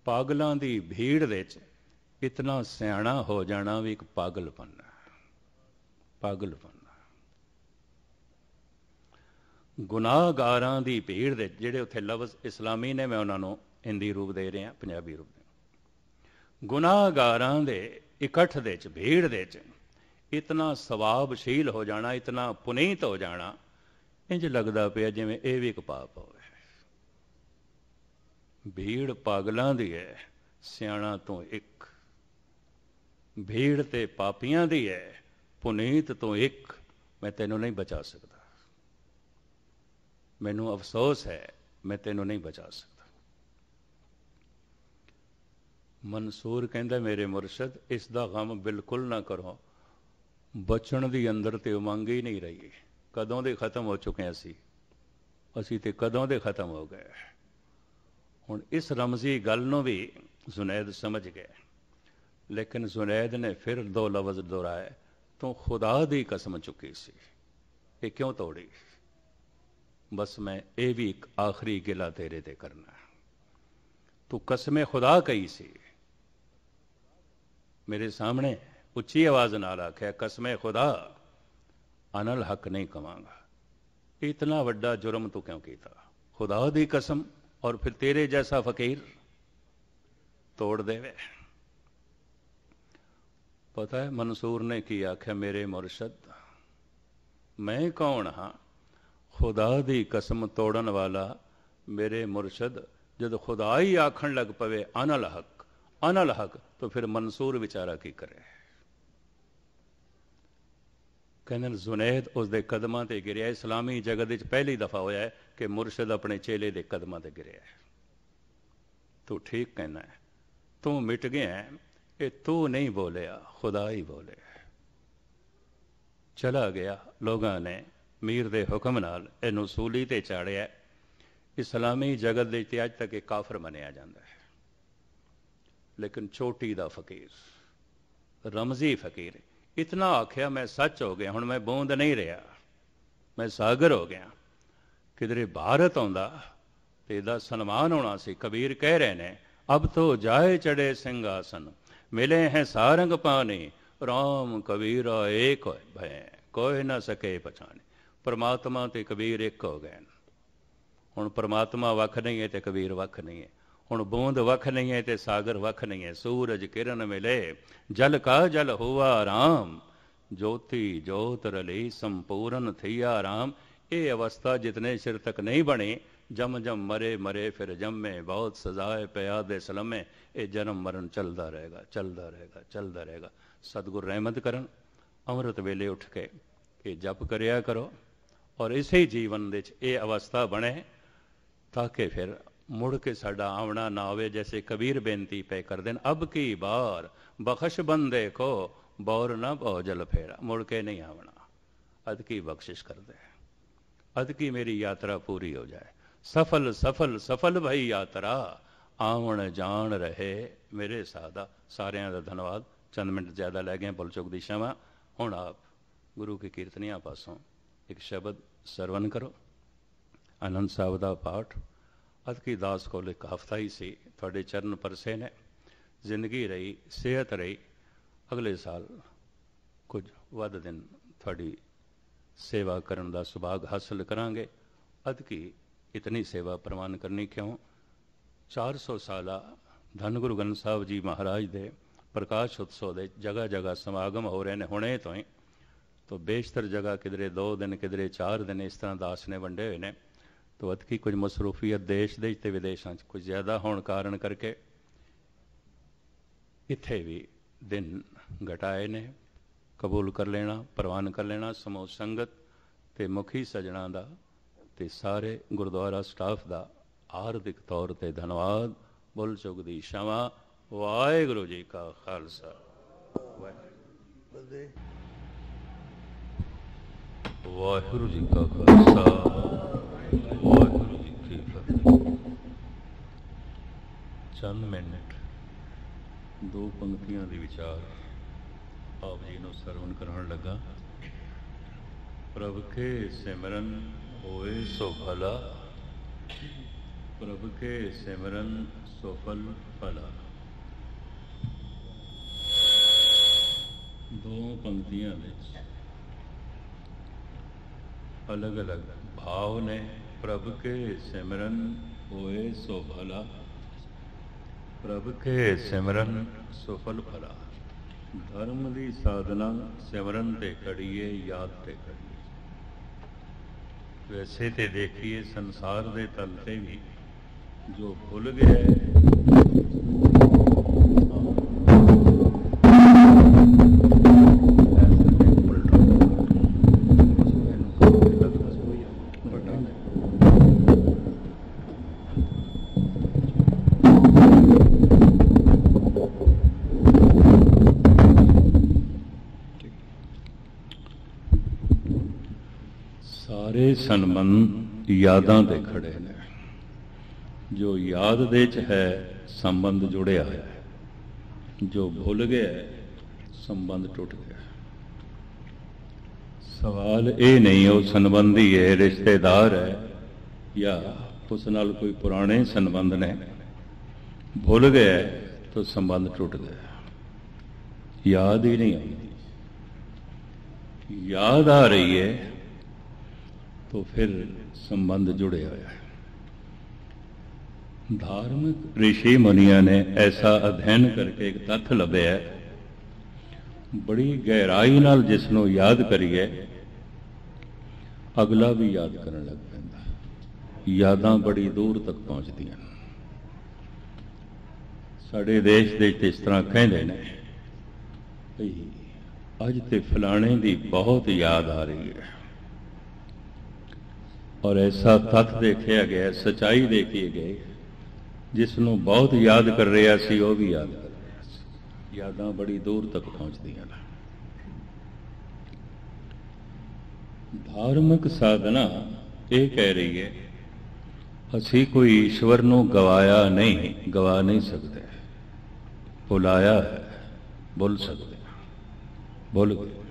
A: ਪਾਗਲਾਂ ਦੀ ਭੀੜ ਦੇ ਵਿੱਚ ਇਤਨਾ ਸਿਆਣਾ ਹੋ ਜਾਣਾ ਵੀ ਇੱਕ ਪਾਗਲਪਨ ਹੈ ਪਾਗਲਪਨ ਗੁਨਾਹਗਾਰਾਂ ਦੀ ਭੀੜ ਦੇ ਜਿਹੜੇ ਉੱਥੇ ਲਫ਼ਜ਼ ਇਸਲਾਮੀ ਨੇ ਮੈਂ ਉਹਨਾਂ ਨੂੰ ਹਿੰਦੀ ਰੂਪ ਦੇ ਰਿਹਾ ਪੰਜਾਬੀ ਰੂਪ ਦੇ ਗੁਨਾਹਗਾਰਾਂ ਦੇ ਇਕੱਠ ਦੇ ਚ ਭੀੜ ਦੇ ਚ ਇਤਨਾ ਸਵਾਬਸ਼ੀਲ ਹੋ ਜਾਣਾ ਇਤਨਾ ਪੁਨੀਤ ਹੋ ਜਾਣਾ ਇੰਜ ਲੱਗਦਾ ਪਿਆ ਜਿਵੇਂ ਇਹ ਵੀ ਇੱਕ ਪਾਪ ਹੋਵੇ ਭੀੜ ਪਾਗਲਾਂ ਦੀ ਹੈ ਸਿਆਣਾ ਤੋਂ ਇੱਕ ਭੀੜ ਤੇ ਪਾਪੀਆਂ ਦੀ ਹੈ ਪੁਨੀਤ ਤੋਂ ਇੱਕ ਮੈਂ ਤੈਨੂੰ ਨਹੀਂ ਬਚਾ ਸਕਦਾ ਮੈਨੂੰ ਅਫਸੋਸ ਹੈ ਮੈਂ ਤੈਨੂੰ ਨਹੀਂ ਬਚਾ ਸਕਦਾ ਮਨਸੂਰ ਕਹਿੰਦਾ ਮੇਰੇ ਮੁਰਸ਼ਿਦ ਇਸ ਦਾ ਗਮ ਬਿਲਕੁਲ ਨਾ ਕਰੋ ਬਚਣ ਦੀ ਅੰਦਰ ਤੇ ਉਮੰਗ ਹੀ ਨਹੀਂ ਰਹੀ ਕਦੋਂ ਦੇ ਖਤਮ ਹੋ ਚੁੱਕੇ ਅਸੀਂ ਅਸੀਂ ਤੇ ਕਦੋਂ ਦੇ ਖਤਮ ਹੋ ਗਏ ਹੁਣ ਇਸ ਰਮਜ਼ੀ ਗੱਲ ਨੂੰ ਵੀ ਜ਼ੁਨੈਦ ਸਮਝ ਗਏ لیکن زنید نے پھر دو لفظ دہرائے تو خدا دی قسم چکی سی یہ کیوں توڑی بس میں اے بھی ایک آخری گلا تیرے کرنا تو قسم خدا سی میرے سامنے اچھی آواز نال آخیا قسم خدا انل حق نہیں کماگا اتنا وڈا جرم تو کیوں کیتا خدا دی قسم اور پھر تیرے جیسا فقیر توڑ دے ਪਤਾ ਹੈ मंसूर ਨੇ ਕੀ ਆਖਿਆ ਮੇਰੇ मेरे ਮੈਂ ਕੌਣ ਹਾਂ ਖੁਦਾ ਦੀ ਕਸਮ ਤੋੜਨ ਵਾਲਾ ਮੇਰੇ ਮੁਰਸ਼ਦ ਜਦ ਖੁਦਾ ਹੀ ਆਖਣ ਲੱਗ ਪਵੇ ਅਨਲ ਹਕ ਅਨਲ ਹਕ ਤਾਂ ਫਿਰ ਮਨਸੂਰ ਵਿਚਾਰਾ ਕੀ ਕਰੇ ਕਹਿੰਦੇ ਜ਼ੁਨੈਦ ਉਸ ਦੇ ਕਦਮਾਂ ਤੇ ਗਿਰਿਆ ਇਸਲਾਮੀ ਜਗਤ ਵਿੱਚ ਪਹਿਲੀ ਦਫਾ ਹੋਇਆ ਹੈ ਕਿ ਮੁਰਸ਼ਦ ਆਪਣੇ ਚੇਲੇ ਦੇ ਕਦਮਾਂ ਤੇ ਗਿਰਿਆ ਤੂੰ ਠੀਕ ਕਹਿਣਾ ਤੂੰ ਮਿਟ ਗਿਆ ਇਹ ਤੂੰ ਨਹੀਂ ਬੋਲਿਆ ਖੁਦਾ ਹੀ ਬੋਲੇ ਚਲਾ ਗਿਆ ਲੋਕਾਂ ਨੇ ਮੀਰ ਦੇ ਹੁਕਮ ਨਾਲ ਇਹਨੂੰ ਸੂਲੀ ਤੇ ਚਾੜਿਆ ਇਸਲਾਮੀ ਜਗਤ ਦੇ ਇਤਿਹਾਸ ਅੱਜ ਤੱਕ ਇਹ ਕਾਫਰ ਮੰਨਿਆ ਜਾਂਦਾ ਹੈ ਲੇਕਿਨ ਛੋਟੀ ਦਾ ਫਕੀਰ ਰਮਜ਼ੀ ਫਕੀਰ ਇਤਨਾ ਆਖਿਆ ਮੈਂ ਸੱਚ ਹੋ ਗਿਆ ਹੁਣ ਮੈਂ ਬੋਂਦ ਨਹੀਂ ਰਿਹਾ ਮੈਂ ਸਾਗਰ ਹੋ ਗਿਆ ਕਿਧਰੇ ਭਾਰਤ ਆਉਂਦਾ ਤੇ ਇਹਦਾ ਸਨਮਾਨ ਹੋਣਾ ਸੀ ਕਬੀਰ ਕਹਿ ਰਹੇ ਨੇ ਅਬ ਤੋ ਜਾਏ ਚੜੇ ਸਿੰਘਾਸਨ ਮਿਲੇ ਹੈ ਸਾਰੰਗ सारंग ਰਾਮ ਕਬੀਰਾ कबीरा ਹੋਏ भय ਕੋਈ ਨਾ ਸਕੇ ਪਛਾਣੇ ਪਰਮਾਤਮਾ ਤੇ ਕਬੀਰ ਇੱਕ ਹੋ ਗਏ ਹੁਣ ਪਰਮਾਤਮਾ ਵੱਖ ਨਹੀਂ ਹੈ ਤੇ ਕਬੀਰ ਵੱਖ ਨਹੀਂ ਹੈ ਹੁਣ ਬੂੰਦ ਵੱਖ ਨਹੀਂ ਹੈ ਤੇ ਸਾਗਰ ਵੱਖ ਨਹੀਂ ਹੈ ਸੂਰਜ ਕਿਰਨ ਮਿਲੇ ਜਲ ਕਾ ਜਲ ਹੋਆ ਰਾਮ ਜੋਤੀ ਜੋਤ ਰਲੀ ਸੰਪੂਰਨ ਥਈਆ RAM ਇਹ ਅਵਸਥਾ ਜਿਤਨੇ ਸਿਰ ਤੱਕ ਨਹੀਂ ਬਣੇ جم جم مرے مرے پھر جم میں بہت سزائے پیادے سلمے اے جنم مرن چلتا رہے گا چلتا رہے گا چلتا رہے گا سدگر رحمت کرن امرت ویلے اٹھ کے یہ جپ کریا کرو اور اسی جیون دے اے اوستھا بنے تاکہ پھر مڑ کے ساتھ آنا نہ آئے جیسے کبیر بےنتی پے کر دین اب کی بار بخش بندے کو بور نہ بہ پھیرا مڑ کے نہیں اد کی بخشش کر دے اد کی میری یاترا پوری ہو جائے ਸਫਲ ਸਫਲ ਸਫਲ ਭਈ ਯਾਤਰਾ ਆਉਣ ਜਾਣ ਰਹੇ ਮੇਰੇ ਸਾਦਾ ਸਾਰਿਆਂ ਦਾ ਧੰਨਵਾਦ ਚੰਦ ਮਿੰਟ ਜ਼ਿਆਦਾ ਲੈ ਗਏ ਬੁੱਲ ਚੁੱਕ ਦੀ ਸ਼ਮਾ ਹੁਣ ਆਪ ਗੁਰੂ ਕੀ ਕੀਰਤਨੀਆਂ ਪਾਸੋਂ ਇੱਕ ਸ਼ਬਦ ਸਰਵਨ ਕਰੋ ਆਨੰਦ ਸਾਹਿਬ ਦਾ ਪਾਠ ਅਦ ਕੀ ਦਾਸ ਕੋਲ ਇੱਕ ਹਫਤਾ ਹੀ ਸੀ ਤੁਹਾਡੇ ਚਰਨ ਪਰਸੇ ਨੇ ਜ਼ਿੰਦਗੀ ਰਹੀ ਸਿਹਤ ਰਹੀ ਅਗਲੇ ਸਾਲ ਕੁਝ ਵੱਧ ਦਿਨ ਤੁਹਾਡੀ ਸੇਵਾ ਕਰਨ ਦਾ ਸੁਭਾਗ ਹਾਸਲ ਕਰਾਂਗੇ ਅਦ ਕੀ ਇਤਨੀ ਸੇਵਾ ਪ੍ਰਵਾਨ ਕਰਨੀ ਕਿਉਂ 400 ਸਾਲਾ ਧੰਨ ਗੁਰੂ ਗ੍ਰੰਥ ਸਾਹਿਬ ਜੀ ਮਹਾਰਾਜ ਦੇ ਪ੍ਰਕਾਸ਼ ਉਤਸਵ ਦੇ ਜਗਾ ਜਗਾ ਸਮਾਗਮ ਹੋ ਰਹੇ ਨੇ ਹੁਣੇ ਤੋਂ ਹੀ ਤੋਂ ਬੇਸ਼ਤਰ ਜਗਾ ਕਿਧਰੇ 2 ਦਿਨ ਕਿਧਰੇ 4 ਦਿਨ ਇਸ ਤਰ੍ਹਾਂ ਦਾਸ ਨੇ ਵੰਡੇ ਹੋਏ ਨੇ ਤੋਂ ਅਤਕੀ ਕੁਝ ਮਸਰੂਫੀਅਤ ਦੇਸ਼ ਦੇ ਤੇ ਵਿਦੇਸ਼ਾਂ 'ਚ ਕੁਝ ਜ਼ਿਆਦਾ ਹੋਣ ਕਾਰਨ ਕਰਕੇ ਇੱਥੇ ਵੀ ਦਿਨ ਘਟਾਏ ਨੇ ਕਬੂਲ ਕਰ ਲੈਣਾ ਪ੍ਰਵਾਨ ਕਰ ਲੈਣਾ ਸਮੋ ਸੰਗਤ ਤੇ ਮੁਖੀ ਸਜਣਾ ਦਾ ਤੇ ਸਾਰੇ ਗੁਰਦੁਆਰਾ ਸਟਾਫ ਦਾ ਹਾਰਦਿਕ ਤੌਰ ਤੇ ਧੰਨਵਾਦ ਬੋਲ ਦੀ ਸ਼ਮਾ ਵਾਹਿਗੁਰੂ ਜੀ ਕਾ ਖਾਲਸਾ ਵਾਹਿਗੁਰੂ ਜੀ ਕਾ ਖਾਲਸਾ ਵਾਹਿਗੁਰੂ ਜੀ ਕੀ ਫਤਿਹ ਚੰਦ ਮਿੰਟ ਦੋ ਪੰਕਤੀਆਂ ਦੇ ਵਿਚਾਰ ਆਪ ਜੀ ਨੂੰ ਸਰਵਨ ਕਰਾਉਣ ਲੱਗਾ ਪ੍ਰਭ ਕੇ ਸਿਮਰਨ دو پنکتیاں الگ الگ بھاؤ نے پرب کے سمرن ہوئے سو بھلا پرب کے سمرن سفل پھلا دھرم دی سادنا سمرن تے کڑیے یاد تے کڑیے ਵੈਸੇ ਤੇ ਦੇਖੀਏ ਸੰਸਾਰ ਦੇ ਤਲ ਤੇ ਵੀ ਜੋ ਭੁੱਲ ਗਿਆ من یاداں دے کھڑے نے جو یاد دے بچ ہے سب جو بھول گیا ٹوٹ گیا سوال اے نہیں وہ سنبندی ہے رشتے دار ہے یا اس نال کوئی پرانے سنبند نے بھول گیا تو سمبند ٹوٹ گیا یاد ہی نہیں آتی یاد آ رہی ہے तो ਫਿਰ ਸੰਬੰਧ ਜੁੜਿਆ ਹੋਇਆ ਹੈ ਧਾਰਮਿਕ ਰਿਸ਼ੀ मुनिया ਨੇ ਐਸਾ ਅਧਿਐਨ ਕਰਕੇ ਇੱਕ ਤੱਥ ਲੱਭਿਆ ਬੜੀ ਗਹਿਰਾਈ ਨਾਲ ਜਿਸ ਨੂੰ ਯਾਦ ਕਰੀਏ ਅਗਲਾ ਵੀ ਯਾਦ ਕਰਨ ਲੱਗ ਪੈਂਦਾ ਯਾਦਾਂ ਬੜੀ ਦੂਰ ਤੱਕ ਪਹੁੰਚਦੀਆਂ ਸਾਡੇ ਦੇਸ਼ ਦੇ ਇਸ ਤਰ੍ਹਾਂ ਕਹਿੰਦੇ ਨੇ ਅੱਜ ਤੇ ਫਲਾਣੇ ਦੀ ਬਹੁਤ ਯਾਦ ਆ ਰਹੀ ਹੈ ਔਰ ਐਸਾ ਤੱਤ ਦੇਖਿਆ ਗਿਆ ਸਚਾਈ ਦੇਖੀ ਗਈ ਜਿਸ ਨੂੰ ਬਹੁਤ ਯਾਦ ਕਰ ਰਿਹਾ ਸੀ ਉਹ ਵੀ ਯਾਦ ਕਰ ਰਿਹਾ ਸੀ ਯਾਦਾਂ ਬੜੀ ਦੂਰ ਤੱਕ ਪਹੁੰਚਦੀਆਂ ਨੇ ਧਾਰਮਿਕ ਸਾਧਨਾ ਇਹ ਕਹਿ ਰਹੀ ਹੈ ਅਸੀਂ ਕੋਈ ਈਸ਼ਵਰ ਨੂੰ ਗਵਾਇਆ ਨਹੀਂ ਗਵਾ ਨਹੀਂ ਸਕਦੇ ਭੁਲਾਇਆ ਹੈ ਭੁੱਲ ਸਕਦੇ ਭੁੱਲ ਗਏ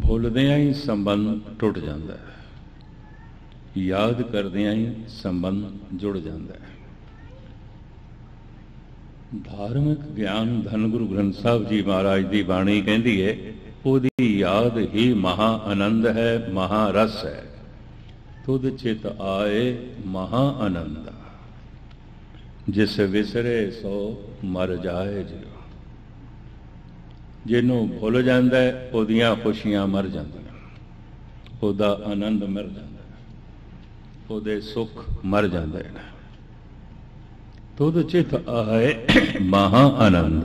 A: ਭੁੱਲਦਿਆਂ ਹੀ ਸੰਬੰਧ ਟੁੱਟ ਜਾਂਦਾ ਹੈ ਯਾਦ ਕਰਦਿਆਂ ਹੀ ਸੰਬੰਧ ਜੁੜ ਜਾਂਦਾ ਹੈ ਧਾਰਮਿਕ ਗਿਆਨ ਧੰਨ ਗੁਰੂ ਗ੍ਰੰਥ ਸਾਹਿਬ ਜੀ ਮਹਾਰਾਜ ਦੀ ਬਾਣੀ ਕਹਿੰਦੀ ਹੈ ਉਹਦੀ ਯਾਦ ਹੀ ਮਹਾ ਆਨੰਦ ਹੈ ਮਹਾ ਰਸ ਹੈ ਤੁਧ ਚਿਤ ਆਏ ਮਹਾ ਆਨੰਦ ਜਿਸ ਵਿਸਰੇ ਸੋ ਮਰ ਜਾਏ ਜੀ ਜਿਹਨੂੰ ਭੁੱਲ ਜਾਂਦਾ ਉਹਦੀਆਂ ਖੁਸ਼ੀਆਂ ਮਰ ਜਾਂਦੀਆਂ ਉਹਦਾ ਆਨੰਦ ਮਰ ਜਾਂਦਾ ਉਹਦੇ ਸੁੱਖ ਮਰ ਜਾਂਦੇ ਨੇ ਤੋਦ ਚਿਤ ਆਏ ਮਹਾ ਆਨੰਦ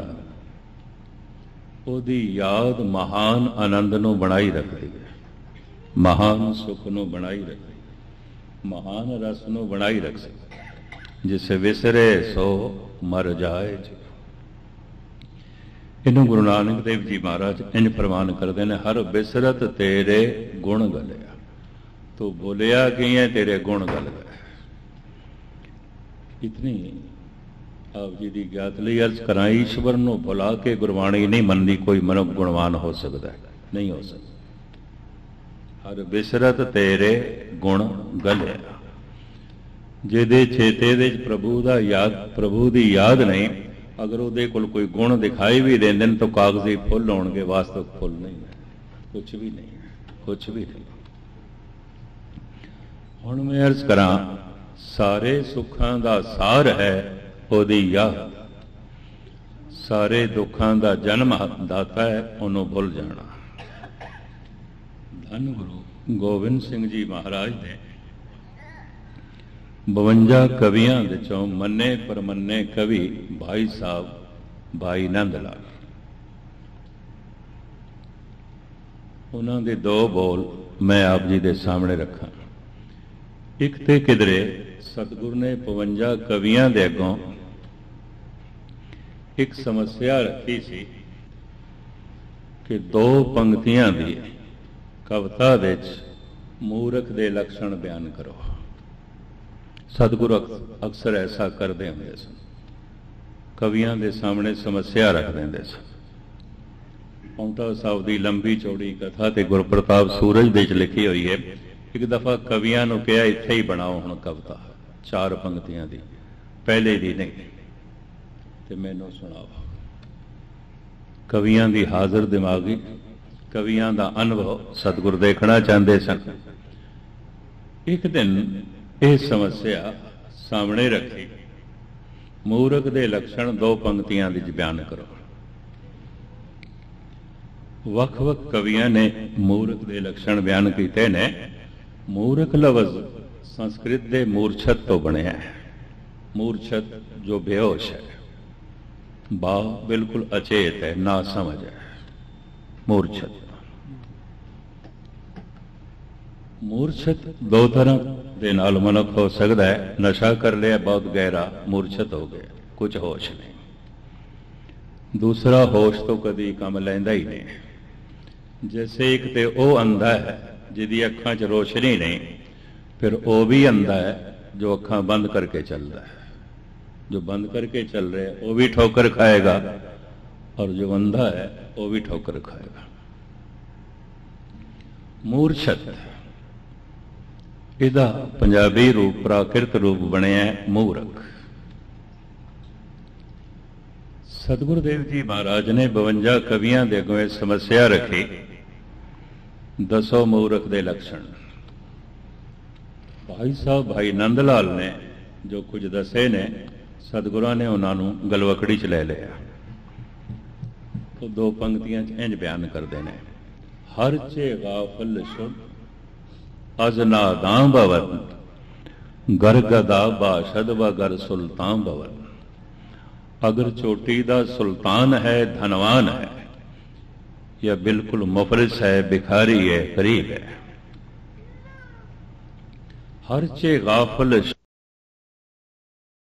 A: ਉਹਦੀ ਯਾਦ ਮਹਾਨ ਆਨੰਦ ਨੂੰ ਬਣਾਈ ਰੱਖਦੀ ਹੈ ਮਹਾਨ ਸੁੱਖ ਨੂੰ ਬਣਾਈ ਰੱਖਦੀ ਹੈ ਮਹਾਨ ਰਸ ਨੂੰ ਬਣਾਈ ਰੱਖਦੀ ਹੈ ਜਿਸੇ ਵਿਸਰੇ ਸੋ ਮਰ ਜਾਏ ਜੀ ਇਹਨੂੰ ਗੁਰੂ ਨਾਨਕ ਦੇਵ ਜੀ ਮਹਾਰਾਜ ਇੰਜ ਪ੍ਰਮਾਨ ਕਰਦੇ ਨੇ ਹਰ ਬਿਸਰਤ ਤੇਰੇ ਗੁਣ ਗਲਿਆ ਤੋ ਬੋਲਿਆ ਕਿਵੇਂ ਤੇਰੇ ਗੁਣ ਗਲ ਗਏ ਇਤਨੀ ਆਪ ਜੀ ਦੀ ਗਿਆਤ ਲਈ ਅਰਜ਼ ਕਰਾਂ ਈਸ਼ਵਰ ਨੂੰ ਭੁਲਾ ਕੇ ਗੁਰਬਾਣੀ ਨਹੀਂ ਮੰਨਦੀ ਕੋਈ ਮਨੁੱਖ ਗੁਣਵਾਨ ਹੋ ਸਕਦਾ ਨਹੀਂ ਹੋ ਸਕਦਾ ਹਰ ਬਿਸਰਤ ਤੇਰੇ ਗੁਣ ਗਲਿਆ ਜਿਹਦੇ ਛੇਤੇ ਦੇ ਪ੍ਰਭੂ ਦਾ ਯਾਦ ਪ੍ਰਭੂ ਦੀ ਯਾਦ ਨਹੀਂ ਅਗਰ ਉਹਦੇ ਕੋਲ ਕੋਈ ਗੁਣ ਦਿਖਾਈ ਵੀ ਦਿੰਦੇ ਨੇ ਤਾਂ ਕਾਗਜ਼ੀ ਫੁੱਲ ਹੋਣਗੇ ਵਾਸਤਵ ਫੁੱਲ ਨਹੀਂ ਕੁਝ ਵੀ ਨਹੀਂ ਕੁਝ ਵੀ ਨਹੀਂ ਹੁਣ ਮੈਂ ਅਰਜ਼ ਕਰਾਂ ਸਾਰੇ ਸੁੱਖਾਂ ਦਾ ਸਾਰ ਹੈ ਉਹਦੀ ਯਾ ਸਾਰੇ ਦੁੱਖਾਂ ਦਾ ਜਨਮ ਦਾਤਾ ਹੈ ਉਹਨੂੰ ਭੁੱਲ ਜਾਣਾ ਧੰਨ ਗੁਰੂ ਗੋਬਿੰਦ ਸਿੰਘ ਜੀ ਮਹਾਰਾਜ ਦੇ 52 ਕਵੀਆਂ ਵਿੱਚੋਂ ਮੰਨੇ ਪਰਮੰਨੇ ਕਵੀ ਭਾਈ ਸਾਹਿਬ ਭਾਈ ਨੰਦ ਲਾਲ ਉਹਨਾਂ ਦੇ ਦੋ ਬੋਲ ਮੈਂ ਆਪ ਜੀ ਦੇ ਸਾਹਮਣੇ ਰੱਖਾਂ ਇੱਕ ਤੇ ਕਿਦਰੇ ਸਤਿਗੁਰ ਨੇ 52 ਕਵੀਆਂ ਦੇ ਅੱਗੋਂ ਇੱਕ ਸਮੱਸਿਆ ਰੱਖੀ ਸੀ ਕਿ ਦੋ ਪੰਕਤੀਆਂ ਦੀ ਕਵਿਤਾ ਵਿੱਚ ਮੂਰਖ ਦੇ ਲੱਛਣ ਬਿਆਨ ਕਰੋ ਸਤਿਗੁਰ ਅਕਸਰ ਐਸਾ ਕਰਦੇ ਹੁੰਦੇ ਸਨ ਕਵੀਆਂ ਦੇ ਸਾਹਮਣੇ ਸਮੱਸਿਆ ਰੱਖ ਦਿੰਦੇ ਸਨ ਪੰਤਾ ਸਾਹਿਬ ਦੀ ਲੰਬੀ ਚੌੜੀ ਕਥਾ ਤੇ ਗੁਰਪ੍ਰਤਾਪ ਸੂਰਜ ਵਿੱਚ ਲਿਖੀ ਹੋਈ ਹੈ ਇੱਕ ਦਫਾ ਕਵੀਆਂ ਨੂੰ ਕਿਹਾ ਇੱਥੇ ਹੀ ਬਣਾਓ ਹੁਣ ਕਵਿਤਾ ਚਾਰ ਪੰਕਤੀਆਂ ਦੀ ਪਹਿਲੇ ਦੀ ਨਹੀਂ ਤੇ ਮੈਨੂੰ ਸੁਣਾਓ ਕਵੀਆਂ ਦੀ ਹਾਜ਼ਰ ਦਿਮਾਗੀ ਕਵੀਆਂ ਦਾ ਅਨੁਭਵ ਸਤਿਗੁਰ ਦੇਖਣਾ ਚਾਹੁੰਦੇ ਸਨ ਇੱਕ ਦਿਨ ਇਹ ਸਮੱਸਿਆ ਸਾਹਮਣੇ ਰੱਖੀ ਮੂਰਖ ਦੇ ਲੱਛਣ ਦੋ ਪੰਕਤੀਆਂ ਵਿੱਚ ਬਿਆਨ ਕਰੋ ਵੱਖ-ਵੱਖ ਕਵੀਆਂ ਨੇ ਮੂਰਖ ਦੇ ਲੱਛਣ ਬਿਆਨ ਕੀਤੇ ਨੇ ਮੂਰਖ ਲਫ਼ਜ਼ ਸੰਸਕ੍ਰਿਤ ਦੇ ਮੂਰਛਤ ਤੋਂ ਬਣਿਆ ਹੈ ਮੂਰਛਤ ਜੋ ਬੇਹੋਸ਼ ਹੈ ਬਾ ਬਿਲਕੁਲ ਅਚੇਤ ਹੈ ਨਾ ਸਮਝ ਹੈ ਮੂਰਛਤ ਮੂਰਛਿਤ ਦੋ ਤਰ੍ਹਾਂ ਦੇ ਨਾਲ ਮਨੁੱਖ ਹੋ ਸਕਦਾ ਹੈ ਨਸ਼ਾ ਕਰ ਲਿਆ ਬਹੁਤ ਗਹਿਰਾ ਮੂਰਛਿਤ ਹੋ ਗਿਆ ਕੁਝ ਹੋਸ਼ ਨਹੀਂ ਦੂਸਰਾ ਹੋਸ਼ ਤੋਂ ਕਦੀ ਕੰਮ ਲੈਂਦਾ ਹੀ ਨਹੀਂ ਜਿਵੇਂ ਇੱਕ ਤੇ ਉਹ ਅੰਧਾ ਹੈ ਜਿਹਦੀ ਅੱਖਾਂ 'ਚ ਰੋਸ਼ਨੀ ਨਹੀਂ ਫਿਰ ਉਹ ਵੀ ਅੰਧਾ ਹੈ ਜੋ ਅੱਖਾਂ ਬੰਦ ਕਰਕੇ ਚੱਲਦਾ ਹੈ ਜੋ ਬੰਦ ਕਰਕੇ ਚੱਲ ਰਿਹਾ ਉਹ ਵੀ ਠੋਕਰ ਖਾਏਗਾ ਔਰ ਜੋ ਅੰਧਾ ਹੈ ਉਹ ਵੀ ਠੋਕਰ ਖਾਏਗਾ ਮੂਰਛਤ ਹੈ ਇਹਦਾ ਪੰਜਾਬੀ ਰੂਪ ਪ੍ਰਾਕਿਰਤ ਰੂਪ ਬਣਿਆ ਮੂਰਖ ਸਤਿਗੁਰੂ ਦੇਵ ਜੀ ਮਹਾਰਾਜ ਨੇ 52 ਕਵੀਆਂ ਦੇ ਅਗੋਂ ਇਹ ਸਮੱਸਿਆ ਰੱਖੀ ਦਸੋ ਮੂਰਖ ਦੇ ਲੱਛਣ ਭਾਈ ਸਾਹਿਬ ਭਾਈ ਨੰਦ ਲਾਲ ਨੇ ਜੋ ਕੁਝ ਦੱਸੇ ਨੇ ਸਤਿਗੁਰਾਂ ਨੇ ਉਹਨਾਂ ਨੂੰ ਗਲਵਕੜੀ 'ਚ ਲੈ ਲਿਆ ਉਹ ਦੋ ਪੰਕਤੀਆਂ 'ਚ ਇੰਜ ਬਿਆਨ ਕਰਦੇ ਨੇ ਹਰ ਚੇ ਗਾਫਲ ਸੁਣ از گر گدا باشد و گر سلطان بون اگر چوٹی دا سلطان ہے دھنوان ہے یا بالکل مفرس ہے بکھاری ہے قریب ہے ہر چے غافل